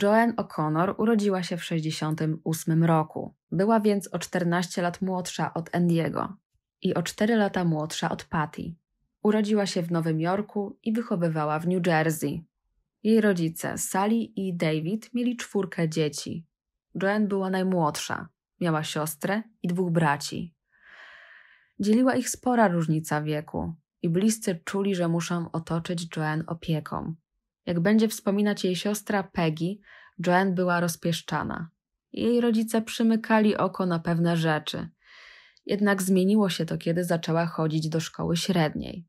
Joanne O'Connor urodziła się w 1968 roku. Była więc o 14 lat młodsza od Andiego i o 4 lata młodsza od Patty. Urodziła się w Nowym Jorku i wychowywała w New Jersey. Jej rodzice, Sally i David, mieli czwórkę dzieci. Joanne była najmłodsza, miała siostrę i dwóch braci. Dzieliła ich spora różnica wieku i bliscy czuli, że muszą otoczyć Joanne opieką. Jak będzie wspominać jej siostra Peggy, Joanne była rozpieszczana. Jej rodzice przymykali oko na pewne rzeczy. Jednak zmieniło się to, kiedy zaczęła chodzić do szkoły średniej.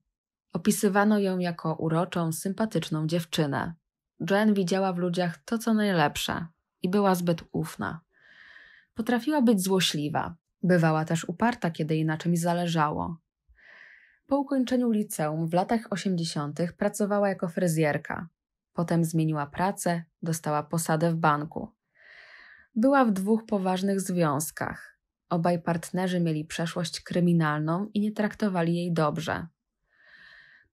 Opisywano ją jako uroczą, sympatyczną dziewczynę. Joanne widziała w ludziach to, co najlepsze i była zbyt ufna. Potrafiła być złośliwa, bywała też uparta, kiedy jej na czymś zależało. Po ukończeniu liceum w latach 80. pracowała jako fryzjerka. Potem zmieniła pracę, dostała posadę w banku. Była w dwóch poważnych związkach. Obaj partnerzy mieli przeszłość kryminalną i nie traktowali jej dobrze.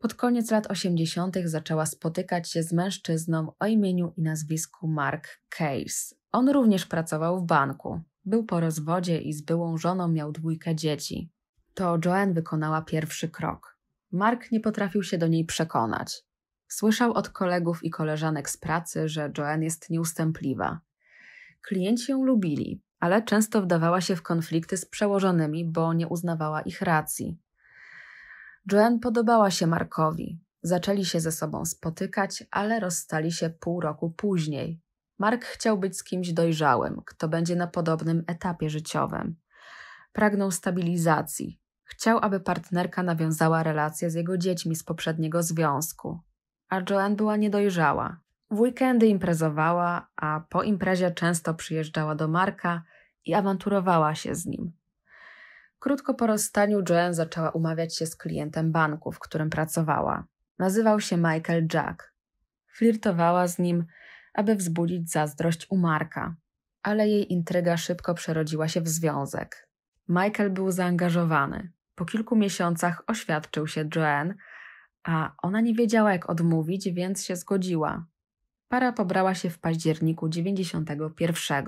Pod koniec lat 80. zaczęła spotykać się z mężczyzną o imieniu i nazwisku Mark Case. On również pracował w banku. Był po rozwodzie i z byłą żoną miał dwójkę dzieci. To Joanne wykonała pierwszy krok. Mark nie potrafił się do niej przekonać. Słyszał od kolegów i koleżanek z pracy, że Joanne jest nieustępliwa. Klienci ją lubili, ale często wdawała się w konflikty z przełożonymi, bo nie uznawała ich racji. Joanne podobała się Markowi. Zaczęli się ze sobą spotykać, ale rozstali się pół roku później. Mark chciał być z kimś dojrzałym, kto będzie na podobnym etapie życiowym. Pragnął stabilizacji. Chciał, aby partnerka nawiązała relacje z jego dziećmi z poprzedniego związku. A Joanne była niedojrzała. W weekendy imprezowała, a po imprezie często przyjeżdżała do Marka i awanturowała się z nim. Krótko po rozstaniu Joanne zaczęła umawiać się z klientem banku, w którym pracowała. Nazywał się Michael Jack. Flirtowała z nim, aby wzbudzić zazdrość u Marka, ale jej intryga szybko przerodziła się w związek. Michael był zaangażowany. Po kilku miesiącach oświadczył się Joanne, a ona nie wiedziała jak odmówić, więc się zgodziła. Para pobrała się w październiku 91.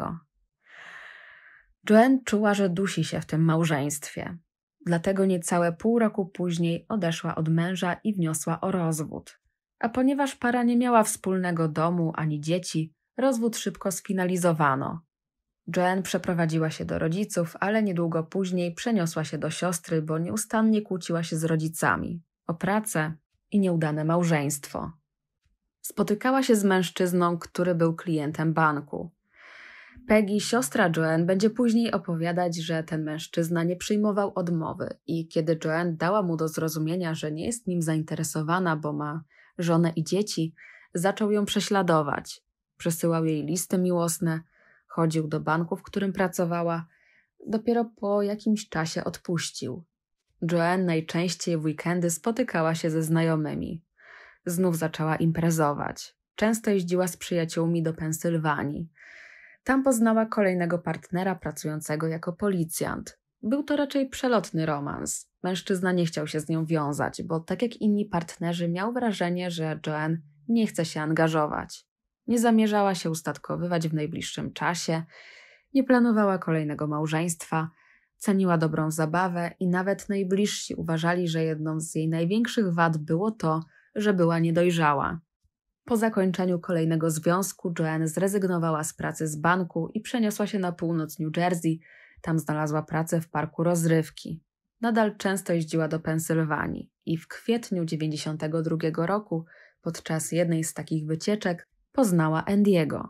Joanne czuła, że dusi się w tym małżeństwie. Dlatego niecałe pół roku później odeszła od męża i wniosła o rozwód. A ponieważ para nie miała wspólnego domu ani dzieci, rozwód szybko sfinalizowano. Joanne przeprowadziła się do rodziców, ale niedługo później przeniosła się do siostry, bo nieustannie kłóciła się z rodzicami o pracę i nieudane małżeństwo. Spotykała się z mężczyzną, który był klientem banku. Peggy, siostra Joanne, będzie później opowiadać, że ten mężczyzna nie przyjmował odmowy i kiedy Joanne dała mu do zrozumienia, że nie jest nim zainteresowana, bo ma żonę i dzieci, zaczął ją prześladować. Przesyłał jej listy miłosne, chodził do banku, w którym pracowała. Dopiero po jakimś czasie odpuścił. Joanne najczęściej w weekendy spotykała się ze znajomymi. Znów zaczęła imprezować. Często jeździła z przyjaciółmi do Pensylwanii tam poznała kolejnego partnera pracującego jako policjant. Był to raczej przelotny romans. Mężczyzna nie chciał się z nią wiązać, bo tak jak inni partnerzy miał wrażenie, że Joanne nie chce się angażować. Nie zamierzała się ustatkowywać w najbliższym czasie, nie planowała kolejnego małżeństwa, ceniła dobrą zabawę i nawet najbliżsi uważali, że jedną z jej największych wad było to, że była niedojrzała. Po zakończeniu kolejnego związku Joanne zrezygnowała z pracy z banku i przeniosła się na północ New Jersey. Tam znalazła pracę w parku rozrywki. Nadal często jeździła do Pensylwanii i w kwietniu 92 roku, podczas jednej z takich wycieczek, poznała Andy'ego.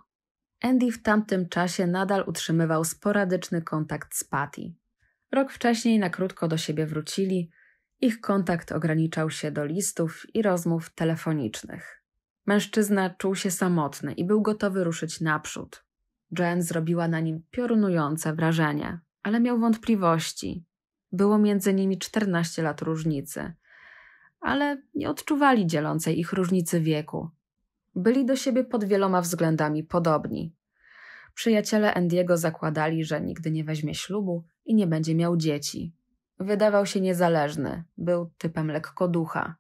Andy w tamtym czasie nadal utrzymywał sporadyczny kontakt z Patty. Rok wcześniej na krótko do siebie wrócili. Ich kontakt ograniczał się do listów i rozmów telefonicznych. Mężczyzna czuł się samotny i był gotowy ruszyć naprzód. Jen zrobiła na nim piorunujące wrażenie, ale miał wątpliwości. Było między nimi 14 lat różnicy, ale nie odczuwali dzielącej ich różnicy wieku. Byli do siebie pod wieloma względami podobni. Przyjaciele Endiego zakładali, że nigdy nie weźmie ślubu i nie będzie miał dzieci. Wydawał się niezależny, był typem lekkoducha.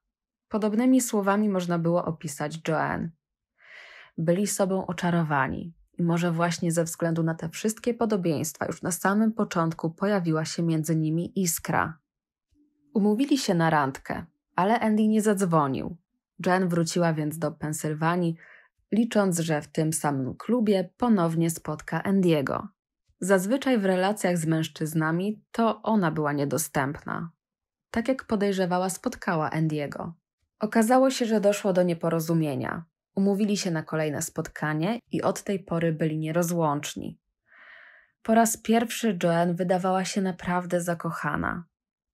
Podobnymi słowami można było opisać Joanne. Byli sobą oczarowani i może właśnie ze względu na te wszystkie podobieństwa już na samym początku pojawiła się między nimi iskra. Umówili się na randkę, ale Andy nie zadzwonił. Joanne wróciła więc do Pensylwanii, licząc, że w tym samym klubie ponownie spotka Andiego. Zazwyczaj w relacjach z mężczyznami to ona była niedostępna. Tak jak podejrzewała, spotkała Andiego. Okazało się, że doszło do nieporozumienia. Umówili się na kolejne spotkanie i od tej pory byli nierozłączni. Po raz pierwszy Joanne wydawała się naprawdę zakochana.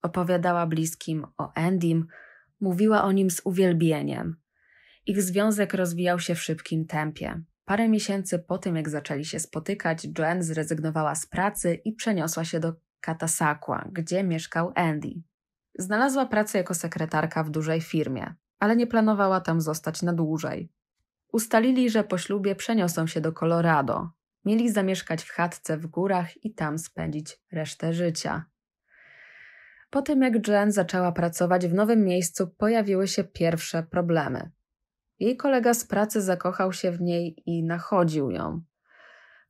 Opowiadała bliskim o Endym, mówiła o nim z uwielbieniem. Ich związek rozwijał się w szybkim tempie. Parę miesięcy po tym, jak zaczęli się spotykać, Joanne zrezygnowała z pracy i przeniosła się do Katasakła, gdzie mieszkał Andy. Znalazła pracę jako sekretarka w dużej firmie, ale nie planowała tam zostać na dłużej. Ustalili, że po ślubie przeniosą się do Colorado. Mieli zamieszkać w chatce w górach i tam spędzić resztę życia. Po tym jak Jen zaczęła pracować w nowym miejscu, pojawiły się pierwsze problemy. Jej kolega z pracy zakochał się w niej i nachodził ją.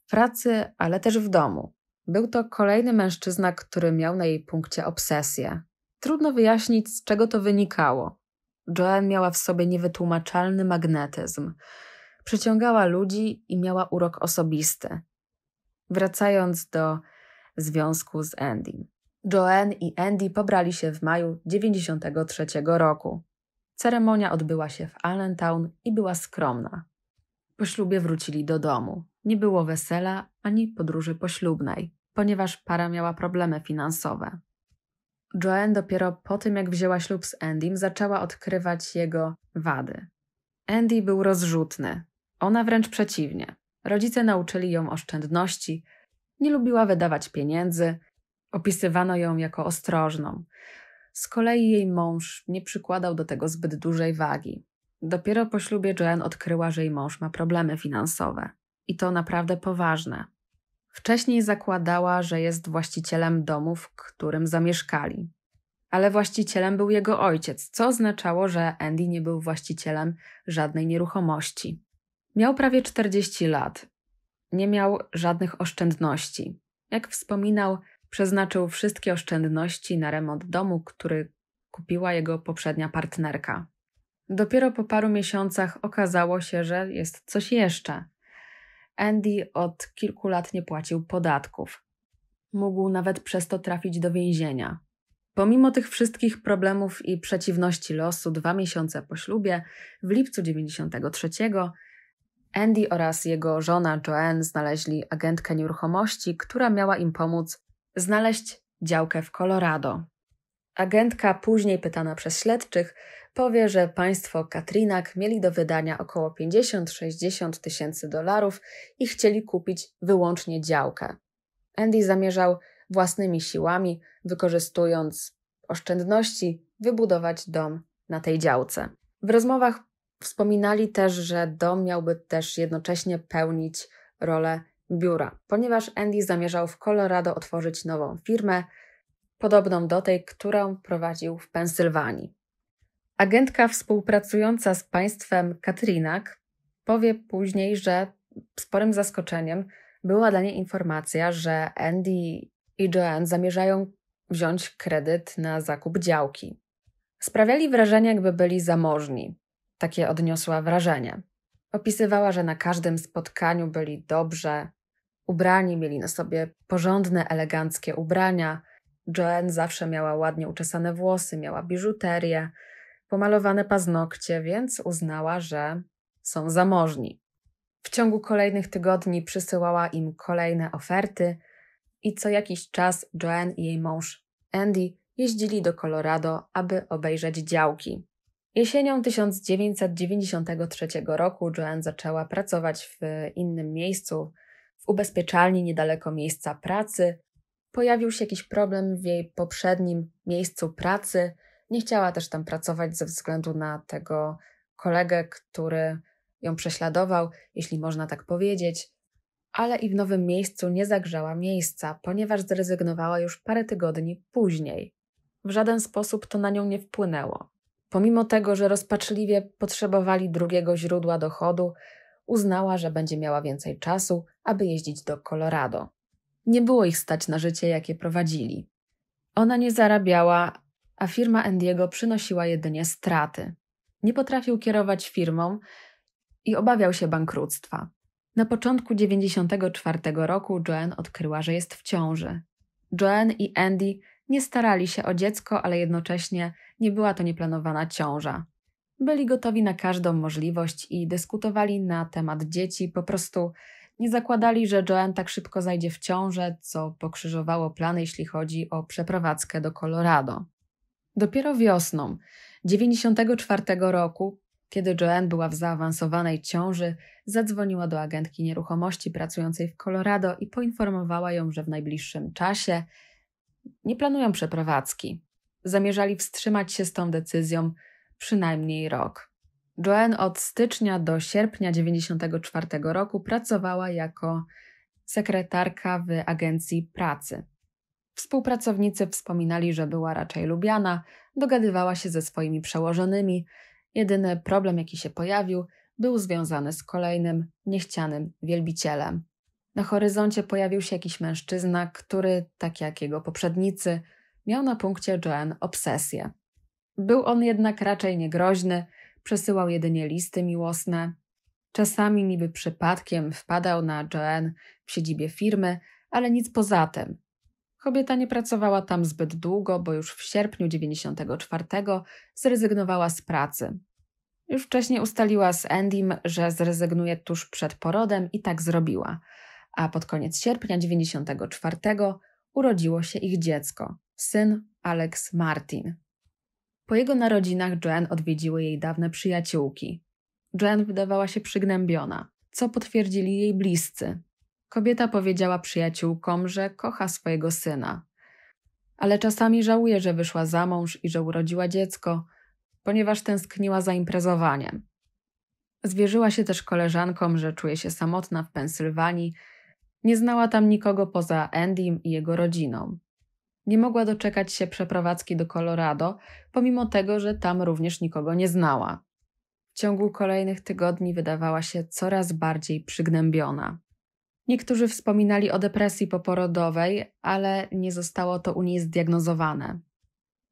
W pracy, ale też w domu. Był to kolejny mężczyzna, który miał na jej punkcie obsesję. Trudno wyjaśnić, z czego to wynikało. Joanne miała w sobie niewytłumaczalny magnetyzm. Przyciągała ludzi i miała urok osobisty. Wracając do związku z Andy. Joanne i Andy pobrali się w maju 93 roku. Ceremonia odbyła się w Allentown i była skromna. Po ślubie wrócili do domu. Nie było wesela ani podróży poślubnej, ponieważ para miała problemy finansowe. Joanne dopiero po tym, jak wzięła ślub z Andym, zaczęła odkrywać jego wady. Andy był rozrzutny, ona wręcz przeciwnie. Rodzice nauczyli ją oszczędności, nie lubiła wydawać pieniędzy, opisywano ją jako ostrożną. Z kolei jej mąż nie przykładał do tego zbyt dużej wagi. Dopiero po ślubie Joanne odkryła, że jej mąż ma problemy finansowe. I to naprawdę poważne. Wcześniej zakładała, że jest właścicielem domu, w którym zamieszkali. Ale właścicielem był jego ojciec, co oznaczało, że Andy nie był właścicielem żadnej nieruchomości. Miał prawie 40 lat. Nie miał żadnych oszczędności. Jak wspominał, przeznaczył wszystkie oszczędności na remont domu, który kupiła jego poprzednia partnerka. Dopiero po paru miesiącach okazało się, że jest coś jeszcze. Andy od kilku lat nie płacił podatków. Mógł nawet przez to trafić do więzienia. Pomimo tych wszystkich problemów i przeciwności losu, dwa miesiące po ślubie, w lipcu 1993, Andy oraz jego żona Joanne znaleźli agentkę nieruchomości, która miała im pomóc znaleźć działkę w Colorado. Agentka, później pytana przez śledczych, powie, że państwo Katrinak mieli do wydania około 50-60 tysięcy dolarów i chcieli kupić wyłącznie działkę. Andy zamierzał własnymi siłami, wykorzystując oszczędności, wybudować dom na tej działce. W rozmowach wspominali też, że dom miałby też jednocześnie pełnić rolę biura, ponieważ Andy zamierzał w Colorado otworzyć nową firmę, podobną do tej, którą prowadził w Pensylwanii. Agentka współpracująca z państwem Katrinak powie później, że sporym zaskoczeniem była dla niej informacja, że Andy i Joanne zamierzają wziąć kredyt na zakup działki. Sprawiali wrażenie, jakby byli zamożni. Takie odniosła wrażenie. Opisywała, że na każdym spotkaniu byli dobrze ubrani, mieli na sobie porządne, eleganckie ubrania. Joanne zawsze miała ładnie uczesane włosy, miała biżuterię – pomalowane paznokcie, więc uznała, że są zamożni. W ciągu kolejnych tygodni przysyłała im kolejne oferty i co jakiś czas Joanne i jej mąż Andy jeździli do Colorado, aby obejrzeć działki. Jesienią 1993 roku Joanne zaczęła pracować w innym miejscu, w ubezpieczalni niedaleko miejsca pracy. Pojawił się jakiś problem w jej poprzednim miejscu pracy – nie chciała też tam pracować ze względu na tego kolegę, który ją prześladował, jeśli można tak powiedzieć, ale i w nowym miejscu nie zagrzała miejsca, ponieważ zrezygnowała już parę tygodni później. W żaden sposób to na nią nie wpłynęło. Pomimo tego, że rozpaczliwie potrzebowali drugiego źródła dochodu, uznała, że będzie miała więcej czasu, aby jeździć do Colorado. Nie było ich stać na życie, jakie prowadzili. Ona nie zarabiała, a firma Endiego przynosiła jedynie straty. Nie potrafił kierować firmą i obawiał się bankructwa. Na początku 1994 roku Joanne odkryła, że jest w ciąży. Joanne i Andy nie starali się o dziecko, ale jednocześnie nie była to nieplanowana ciąża. Byli gotowi na każdą możliwość i dyskutowali na temat dzieci, po prostu nie zakładali, że Joanne tak szybko zajdzie w ciążę, co pokrzyżowało plany, jeśli chodzi o przeprowadzkę do Colorado. Dopiero wiosną 94 roku, kiedy Joanne była w zaawansowanej ciąży, zadzwoniła do agentki nieruchomości pracującej w Colorado i poinformowała ją, że w najbliższym czasie nie planują przeprowadzki. Zamierzali wstrzymać się z tą decyzją przynajmniej rok. Joanne od stycznia do sierpnia 1994 roku pracowała jako sekretarka w agencji pracy. Współpracownicy wspominali, że była raczej lubiana, dogadywała się ze swoimi przełożonymi. Jedyny problem, jaki się pojawił, był związany z kolejnym niechcianym wielbicielem. Na horyzoncie pojawił się jakiś mężczyzna, który, tak jak jego poprzednicy, miał na punkcie Joanne obsesję. Był on jednak raczej niegroźny, przesyłał jedynie listy miłosne. Czasami niby przypadkiem wpadał na Joanne w siedzibie firmy, ale nic poza tym. Kobieta nie pracowała tam zbyt długo, bo już w sierpniu 1994 zrezygnowała z pracy. Już wcześniej ustaliła z Endym, że zrezygnuje tuż przed porodem i tak zrobiła. A pod koniec sierpnia 1994 urodziło się ich dziecko, syn Alex Martin. Po jego narodzinach Joanne odwiedziły jej dawne przyjaciółki. Joanne wydawała się przygnębiona, co potwierdzili jej bliscy, Kobieta powiedziała przyjaciółkom, że kocha swojego syna, ale czasami żałuje, że wyszła za mąż i że urodziła dziecko, ponieważ tęskniła za imprezowaniem. Zwierzyła się też koleżankom, że czuje się samotna w Pensylwanii, nie znała tam nikogo poza Andym i jego rodziną. Nie mogła doczekać się przeprowadzki do Colorado, pomimo tego, że tam również nikogo nie znała. W ciągu kolejnych tygodni wydawała się coraz bardziej przygnębiona. Niektórzy wspominali o depresji poporodowej, ale nie zostało to u niej zdiagnozowane.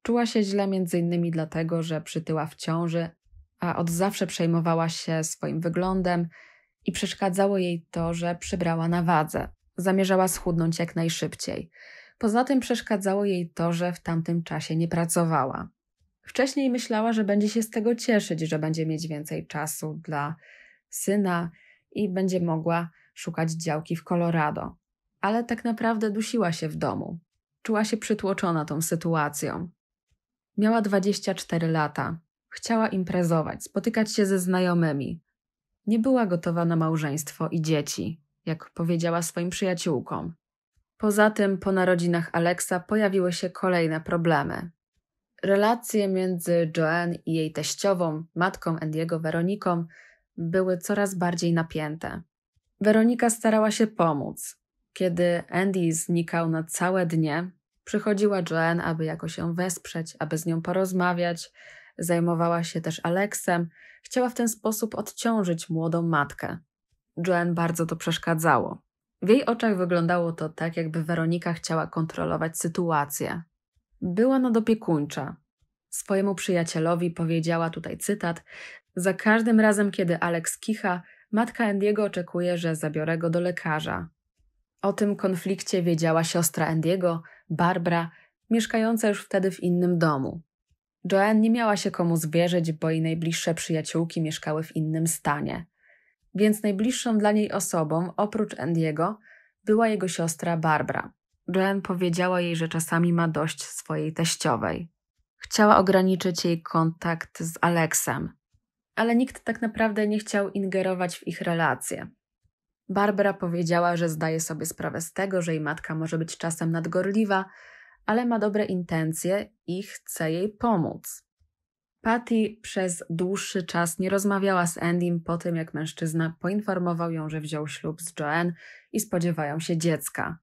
Czuła się źle m.in. dlatego, że przytyła w ciąży, a od zawsze przejmowała się swoim wyglądem i przeszkadzało jej to, że przybrała na wadze. Zamierzała schudnąć jak najszybciej. Poza tym przeszkadzało jej to, że w tamtym czasie nie pracowała. Wcześniej myślała, że będzie się z tego cieszyć, że będzie mieć więcej czasu dla syna i będzie mogła szukać działki w Colorado. Ale tak naprawdę dusiła się w domu. Czuła się przytłoczona tą sytuacją. Miała 24 lata. Chciała imprezować, spotykać się ze znajomymi. Nie była gotowa na małżeństwo i dzieci, jak powiedziała swoim przyjaciółkom. Poza tym, po narodzinach Alexa pojawiły się kolejne problemy. Relacje między Joanne i jej teściową, matką Andiego Weroniką, były coraz bardziej napięte. Weronika starała się pomóc. Kiedy Andy znikał na całe dnie, przychodziła Joanne, aby jakoś ją wesprzeć, aby z nią porozmawiać. Zajmowała się też Aleksem. Chciała w ten sposób odciążyć młodą matkę. Joanne bardzo to przeszkadzało. W jej oczach wyglądało to tak, jakby Weronika chciała kontrolować sytuację. Była nadopiekuńcza. Swojemu przyjacielowi powiedziała tutaj cytat: Za każdym razem, kiedy Aleks kicha, matka Endiego oczekuje, że zabiorę go do lekarza. O tym konflikcie wiedziała siostra Endiego, Barbara, mieszkająca już wtedy w innym domu. Joanne nie miała się komu zwierzyć, bo jej najbliższe przyjaciółki mieszkały w innym stanie. Więc najbliższą dla niej osobą, oprócz Endiego była jego siostra Barbara. Joanne powiedziała jej, że czasami ma dość swojej teściowej. Chciała ograniczyć jej kontakt z Aleksem ale nikt tak naprawdę nie chciał ingerować w ich relacje. Barbara powiedziała, że zdaje sobie sprawę z tego, że jej matka może być czasem nadgorliwa, ale ma dobre intencje i chce jej pomóc. Patty przez dłuższy czas nie rozmawiała z Andym po tym, jak mężczyzna poinformował ją, że wziął ślub z Joanne i spodziewają się dziecka.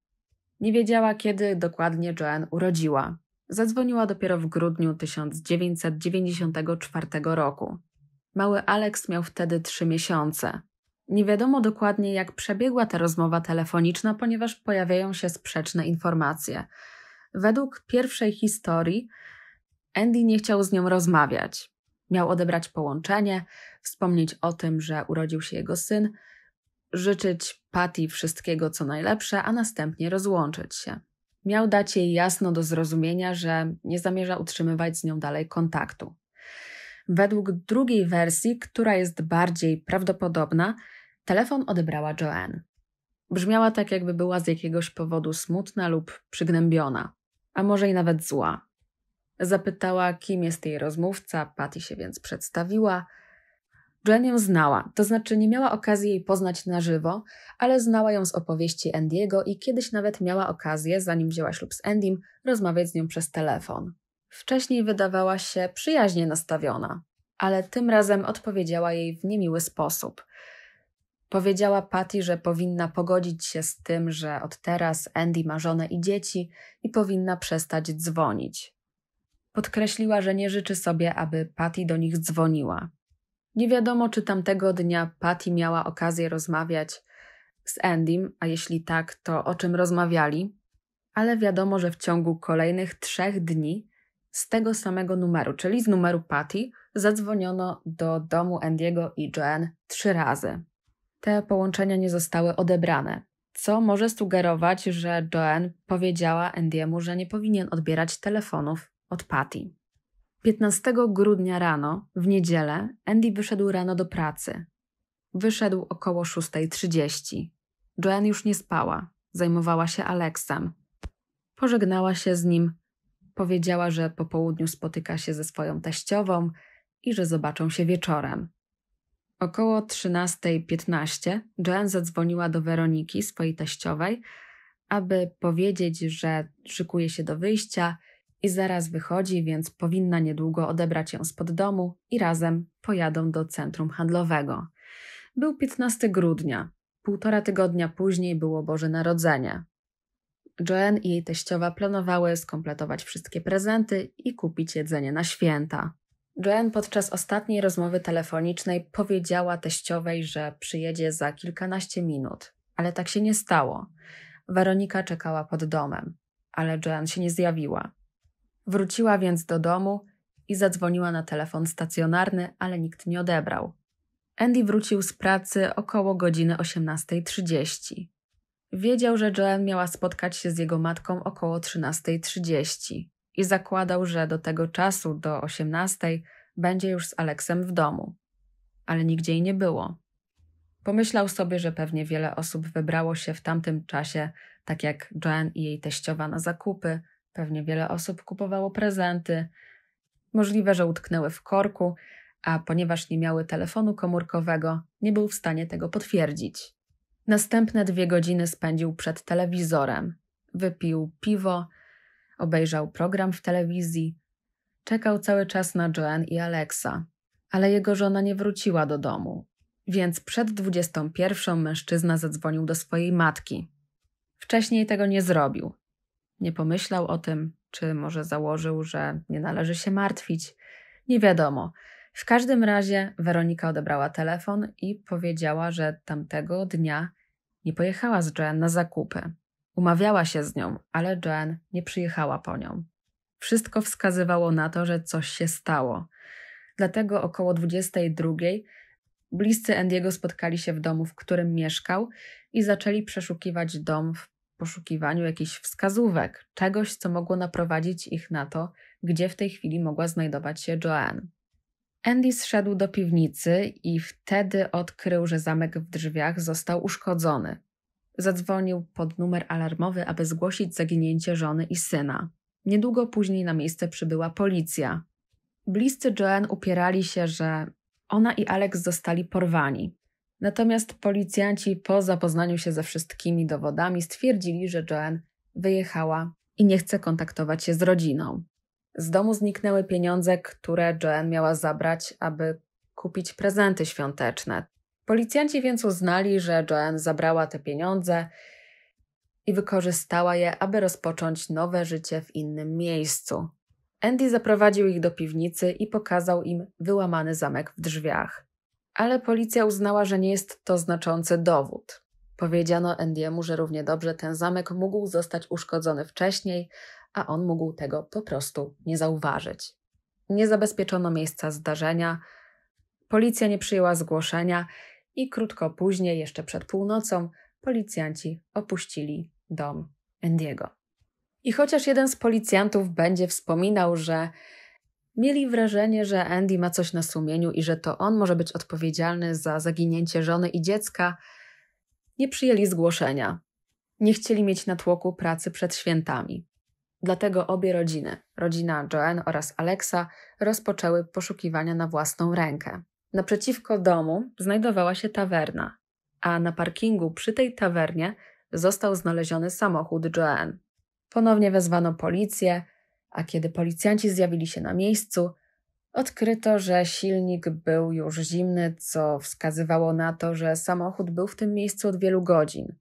Nie wiedziała, kiedy dokładnie Joanne urodziła. Zadzwoniła dopiero w grudniu 1994 roku. Mały Alex miał wtedy trzy miesiące. Nie wiadomo dokładnie, jak przebiegła ta rozmowa telefoniczna, ponieważ pojawiają się sprzeczne informacje. Według pierwszej historii, Andy nie chciał z nią rozmawiać. Miał odebrać połączenie, wspomnieć o tym, że urodził się jego syn, życzyć Patty wszystkiego co najlepsze, a następnie rozłączyć się. Miał dać jej jasno do zrozumienia, że nie zamierza utrzymywać z nią dalej kontaktu. Według drugiej wersji, która jest bardziej prawdopodobna, telefon odebrała Joanne. Brzmiała tak, jakby była z jakiegoś powodu smutna lub przygnębiona, a może i nawet zła. Zapytała, kim jest jej rozmówca, Patty się więc przedstawiła. Joanne ją znała, to znaczy nie miała okazji jej poznać na żywo, ale znała ją z opowieści Andiego i kiedyś nawet miała okazję, zanim wzięła ślub z Andym, rozmawiać z nią przez telefon. Wcześniej wydawała się przyjaźnie nastawiona, ale tym razem odpowiedziała jej w niemiły sposób. Powiedziała Patty, że powinna pogodzić się z tym, że od teraz Andy ma żonę i dzieci i powinna przestać dzwonić. Podkreśliła, że nie życzy sobie, aby Patty do nich dzwoniła. Nie wiadomo, czy tamtego dnia Patty miała okazję rozmawiać z Andym, a jeśli tak, to o czym rozmawiali, ale wiadomo, że w ciągu kolejnych trzech dni z tego samego numeru, czyli z numeru Patty, zadzwoniono do domu Andiego i Joanne trzy razy. Te połączenia nie zostały odebrane, co może sugerować, że Joanne powiedziała Andiemu, że nie powinien odbierać telefonów od Patty. 15 grudnia rano, w niedzielę, Andy wyszedł rano do pracy. Wyszedł około 6.30. Joanne już nie spała, zajmowała się Aleksem. Pożegnała się z nim Powiedziała, że po południu spotyka się ze swoją teściową i że zobaczą się wieczorem. Około 13.15 Joanne zadzwoniła do Weroniki, swojej teściowej, aby powiedzieć, że szykuje się do wyjścia i zaraz wychodzi, więc powinna niedługo odebrać ją spod domu i razem pojadą do centrum handlowego. Był 15 grudnia. Półtora tygodnia później było Boże Narodzenie. Joanne i jej teściowa planowały skompletować wszystkie prezenty i kupić jedzenie na święta. Joanne podczas ostatniej rozmowy telefonicznej powiedziała teściowej, że przyjedzie za kilkanaście minut, ale tak się nie stało. Weronika czekała pod domem, ale Joanne się nie zjawiła. Wróciła więc do domu i zadzwoniła na telefon stacjonarny, ale nikt nie odebrał. Andy wrócił z pracy około godziny 18.30. Wiedział, że Joanne miała spotkać się z jego matką około 13.30 i zakładał, że do tego czasu, do 18.00, będzie już z Aleksem w domu. Ale nigdzie jej nie było. Pomyślał sobie, że pewnie wiele osób wybrało się w tamtym czasie, tak jak Joanne i jej teściowa na zakupy, pewnie wiele osób kupowało prezenty. Możliwe, że utknęły w korku, a ponieważ nie miały telefonu komórkowego, nie był w stanie tego potwierdzić. Następne dwie godziny spędził przed telewizorem. Wypił piwo, obejrzał program w telewizji. Czekał cały czas na Joanne i Alexa, ale jego żona nie wróciła do domu, więc przed 21 mężczyzna zadzwonił do swojej matki. Wcześniej tego nie zrobił. Nie pomyślał o tym, czy może założył, że nie należy się martwić. Nie wiadomo. W każdym razie Weronika odebrała telefon i powiedziała, że tamtego dnia nie pojechała z Joanne na zakupy. Umawiała się z nią, ale Joanne nie przyjechała po nią. Wszystko wskazywało na to, że coś się stało. Dlatego około 22 bliscy Andiego spotkali się w domu, w którym mieszkał i zaczęli przeszukiwać dom w poszukiwaniu jakichś wskazówek, czegoś, co mogło naprowadzić ich na to, gdzie w tej chwili mogła znajdować się Joanne. Andy zszedł do piwnicy i wtedy odkrył, że zamek w drzwiach został uszkodzony. Zadzwonił pod numer alarmowy, aby zgłosić zaginięcie żony i syna. Niedługo później na miejsce przybyła policja. Bliscy Joanne upierali się, że ona i Alex zostali porwani. Natomiast policjanci po zapoznaniu się ze wszystkimi dowodami stwierdzili, że Joanne wyjechała i nie chce kontaktować się z rodziną. Z domu zniknęły pieniądze, które Joanne miała zabrać, aby kupić prezenty świąteczne. Policjanci więc uznali, że Joanne zabrała te pieniądze i wykorzystała je, aby rozpocząć nowe życie w innym miejscu. Andy zaprowadził ich do piwnicy i pokazał im wyłamany zamek w drzwiach. Ale policja uznała, że nie jest to znaczący dowód. Powiedziano Andiemu, że równie dobrze ten zamek mógł zostać uszkodzony wcześniej, a on mógł tego po prostu nie zauważyć. Nie zabezpieczono miejsca zdarzenia, policja nie przyjęła zgłoszenia i krótko później, jeszcze przed północą, policjanci opuścili dom Endiego. I chociaż jeden z policjantów będzie wspominał, że mieli wrażenie, że Andy ma coś na sumieniu i że to on może być odpowiedzialny za zaginięcie żony i dziecka, nie przyjęli zgłoszenia. Nie chcieli mieć natłoku pracy przed świętami. Dlatego obie rodziny, rodzina Joanne oraz Alexa, rozpoczęły poszukiwania na własną rękę. Naprzeciwko domu znajdowała się tawerna, a na parkingu przy tej tawernie został znaleziony samochód Joanne. Ponownie wezwano policję, a kiedy policjanci zjawili się na miejscu, odkryto, że silnik był już zimny, co wskazywało na to, że samochód był w tym miejscu od wielu godzin.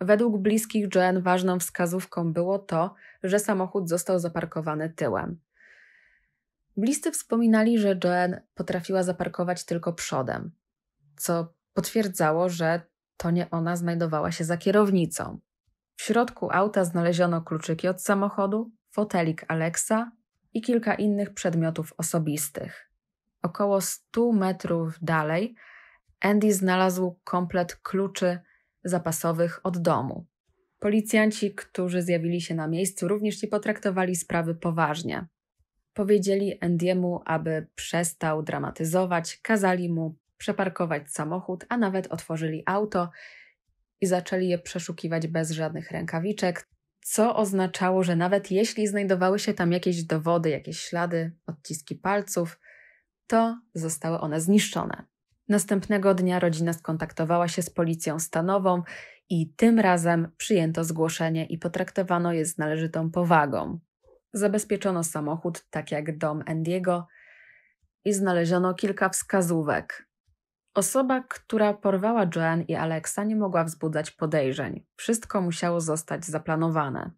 Według bliskich Joanne ważną wskazówką było to, że samochód został zaparkowany tyłem. Bliscy wspominali, że Joanne potrafiła zaparkować tylko przodem, co potwierdzało, że to nie ona znajdowała się za kierownicą. W środku auta znaleziono kluczyki od samochodu, fotelik Alexa i kilka innych przedmiotów osobistych. Około 100 metrów dalej Andy znalazł komplet kluczy zapasowych od domu. Policjanci, którzy zjawili się na miejscu, również nie potraktowali sprawy poważnie. Powiedzieli Endiemu, aby przestał dramatyzować, kazali mu przeparkować samochód, a nawet otworzyli auto i zaczęli je przeszukiwać bez żadnych rękawiczek, co oznaczało, że nawet jeśli znajdowały się tam jakieś dowody, jakieś ślady, odciski palców, to zostały one zniszczone. Następnego dnia rodzina skontaktowała się z policją stanową i tym razem przyjęto zgłoszenie i potraktowano je z należytą powagą. Zabezpieczono samochód, tak jak dom Andiego, i znaleziono kilka wskazówek. Osoba, która porwała Joanne i Alexa, nie mogła wzbudzać podejrzeń. Wszystko musiało zostać zaplanowane.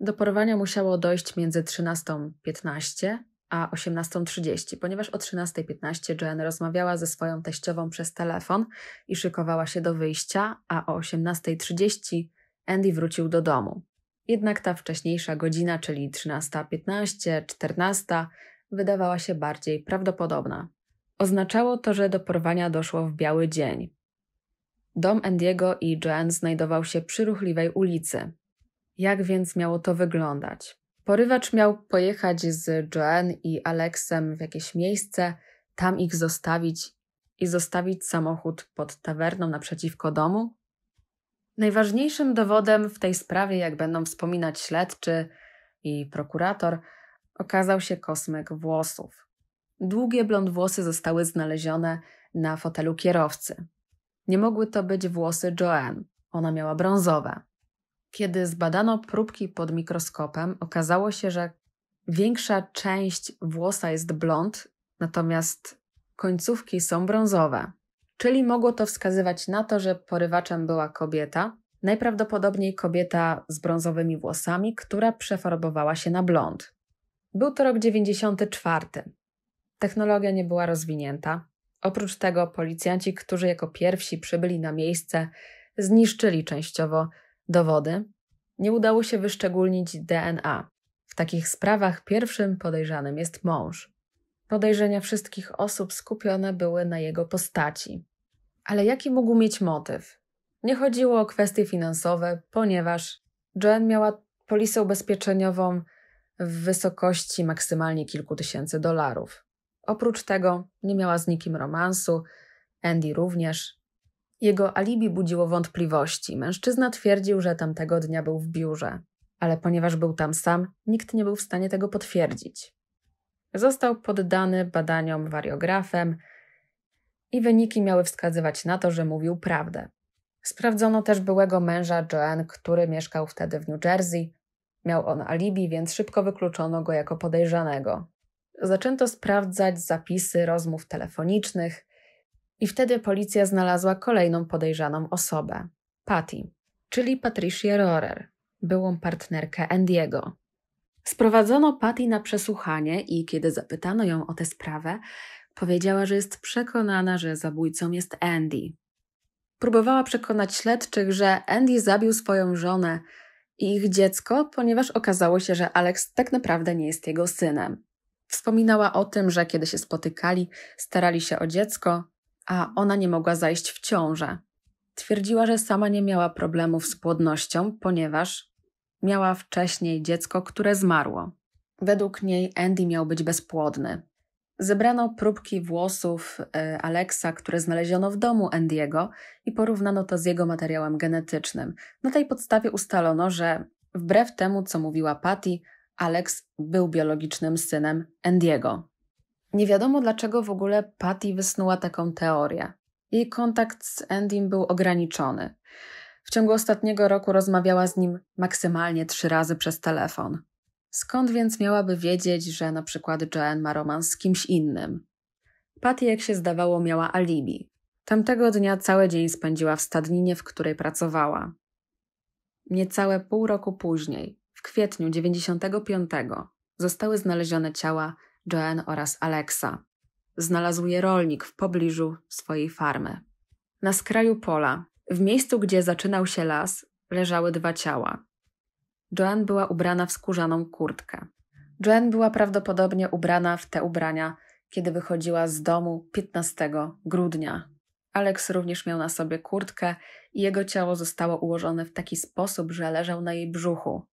Do porwania musiało dojść między 13.15 a 18.30, ponieważ o 13.15 Joanne rozmawiała ze swoją teściową przez telefon i szykowała się do wyjścia, a o 18.30 Andy wrócił do domu. Jednak ta wcześniejsza godzina, czyli 13.15, 14, wydawała się bardziej prawdopodobna. Oznaczało to, że do porwania doszło w biały dzień. Dom Andiego i Joanne znajdował się przy ruchliwej ulicy. Jak więc miało to wyglądać? Porywacz miał pojechać z Joanne i Aleksem w jakieś miejsce, tam ich zostawić i zostawić samochód pod tawerną naprzeciwko domu? Najważniejszym dowodem w tej sprawie, jak będą wspominać śledczy i prokurator, okazał się kosmyk włosów. Długie blond włosy zostały znalezione na fotelu kierowcy. Nie mogły to być włosy Joanne, ona miała brązowe. Kiedy zbadano próbki pod mikroskopem, okazało się, że większa część włosa jest blond, natomiast końcówki są brązowe. Czyli mogło to wskazywać na to, że porywaczem była kobieta, najprawdopodobniej kobieta z brązowymi włosami, która przefarbowała się na blond. Był to rok 94. Technologia nie była rozwinięta. Oprócz tego policjanci, którzy jako pierwsi przybyli na miejsce, zniszczyli częściowo Dowody. Nie udało się wyszczególnić DNA. W takich sprawach pierwszym podejrzanym jest mąż. Podejrzenia wszystkich osób skupione były na jego postaci. Ale jaki mógł mieć motyw? Nie chodziło o kwestie finansowe, ponieważ Joanne miała polisę ubezpieczeniową w wysokości maksymalnie kilku tysięcy dolarów. Oprócz tego nie miała z nikim romansu, Andy również. Jego alibi budziło wątpliwości. Mężczyzna twierdził, że tamtego dnia był w biurze, ale ponieważ był tam sam, nikt nie był w stanie tego potwierdzić. Został poddany badaniom wariografem i wyniki miały wskazywać na to, że mówił prawdę. Sprawdzono też byłego męża Joanne, który mieszkał wtedy w New Jersey. Miał on alibi, więc szybko wykluczono go jako podejrzanego. Zaczęto sprawdzać zapisy rozmów telefonicznych, i wtedy policja znalazła kolejną podejrzaną osobę Patty, czyli Patricia Rohrer, byłą partnerkę Andiego. Sprowadzono Patty na przesłuchanie i kiedy zapytano ją o tę sprawę, powiedziała, że jest przekonana, że zabójcą jest Andy. Próbowała przekonać śledczych, że Andy zabił swoją żonę i ich dziecko, ponieważ okazało się, że Alex tak naprawdę nie jest jego synem. Wspominała o tym, że kiedy się spotykali, starali się o dziecko, a ona nie mogła zajść w ciążę. Twierdziła, że sama nie miała problemów z płodnością, ponieważ miała wcześniej dziecko, które zmarło. Według niej Andy miał być bezpłodny. Zebrano próbki włosów y, Alexa, które znaleziono w domu Andiego i porównano to z jego materiałem genetycznym. Na tej podstawie ustalono, że wbrew temu, co mówiła Patty, Alex był biologicznym synem Andiego. Nie wiadomo dlaczego w ogóle Patty wysnuła taką teorię. Jej kontakt z Endym był ograniczony. W ciągu ostatniego roku rozmawiała z nim maksymalnie trzy razy przez telefon. Skąd więc miałaby wiedzieć, że na przykład Joanne ma romans z kimś innym? Patty, jak się zdawało, miała alibi. Tamtego dnia cały dzień spędziła w stadninie, w której pracowała. Niecałe pół roku później, w kwietniu 95, zostały znalezione ciała Joanne oraz Alexa. Znalazł je rolnik w pobliżu swojej farmy. Na skraju pola, w miejscu, gdzie zaczynał się las, leżały dwa ciała. Joanne była ubrana w skórzaną kurtkę. Joanne była prawdopodobnie ubrana w te ubrania, kiedy wychodziła z domu 15 grudnia. Alex również miał na sobie kurtkę i jego ciało zostało ułożone w taki sposób, że leżał na jej brzuchu.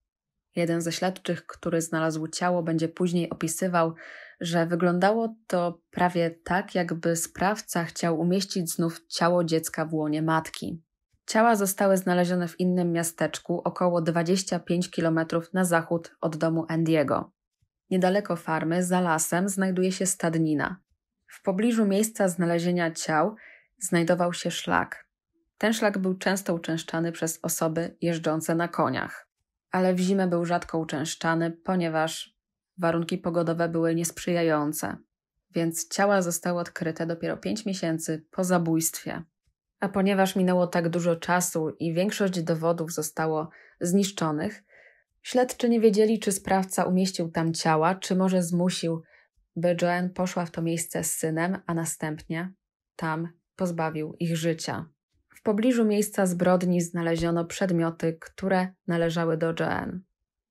Jeden ze śledczych, który znalazł ciało, będzie później opisywał, że wyglądało to prawie tak, jakby sprawca chciał umieścić znów ciało dziecka w łonie matki. Ciała zostały znalezione w innym miasteczku, około 25 km na zachód od domu Andiego. Niedaleko farmy, za lasem, znajduje się stadnina. W pobliżu miejsca znalezienia ciał znajdował się szlak. Ten szlak był często uczęszczany przez osoby jeżdżące na koniach ale w zimę był rzadko uczęszczany, ponieważ warunki pogodowe były niesprzyjające, więc ciała zostały odkryte dopiero 5 miesięcy po zabójstwie. A ponieważ minęło tak dużo czasu i większość dowodów zostało zniszczonych, śledczy nie wiedzieli, czy sprawca umieścił tam ciała, czy może zmusił, by Joanne poszła w to miejsce z synem, a następnie tam pozbawił ich życia pobliżu miejsca zbrodni znaleziono przedmioty, które należały do Joanne.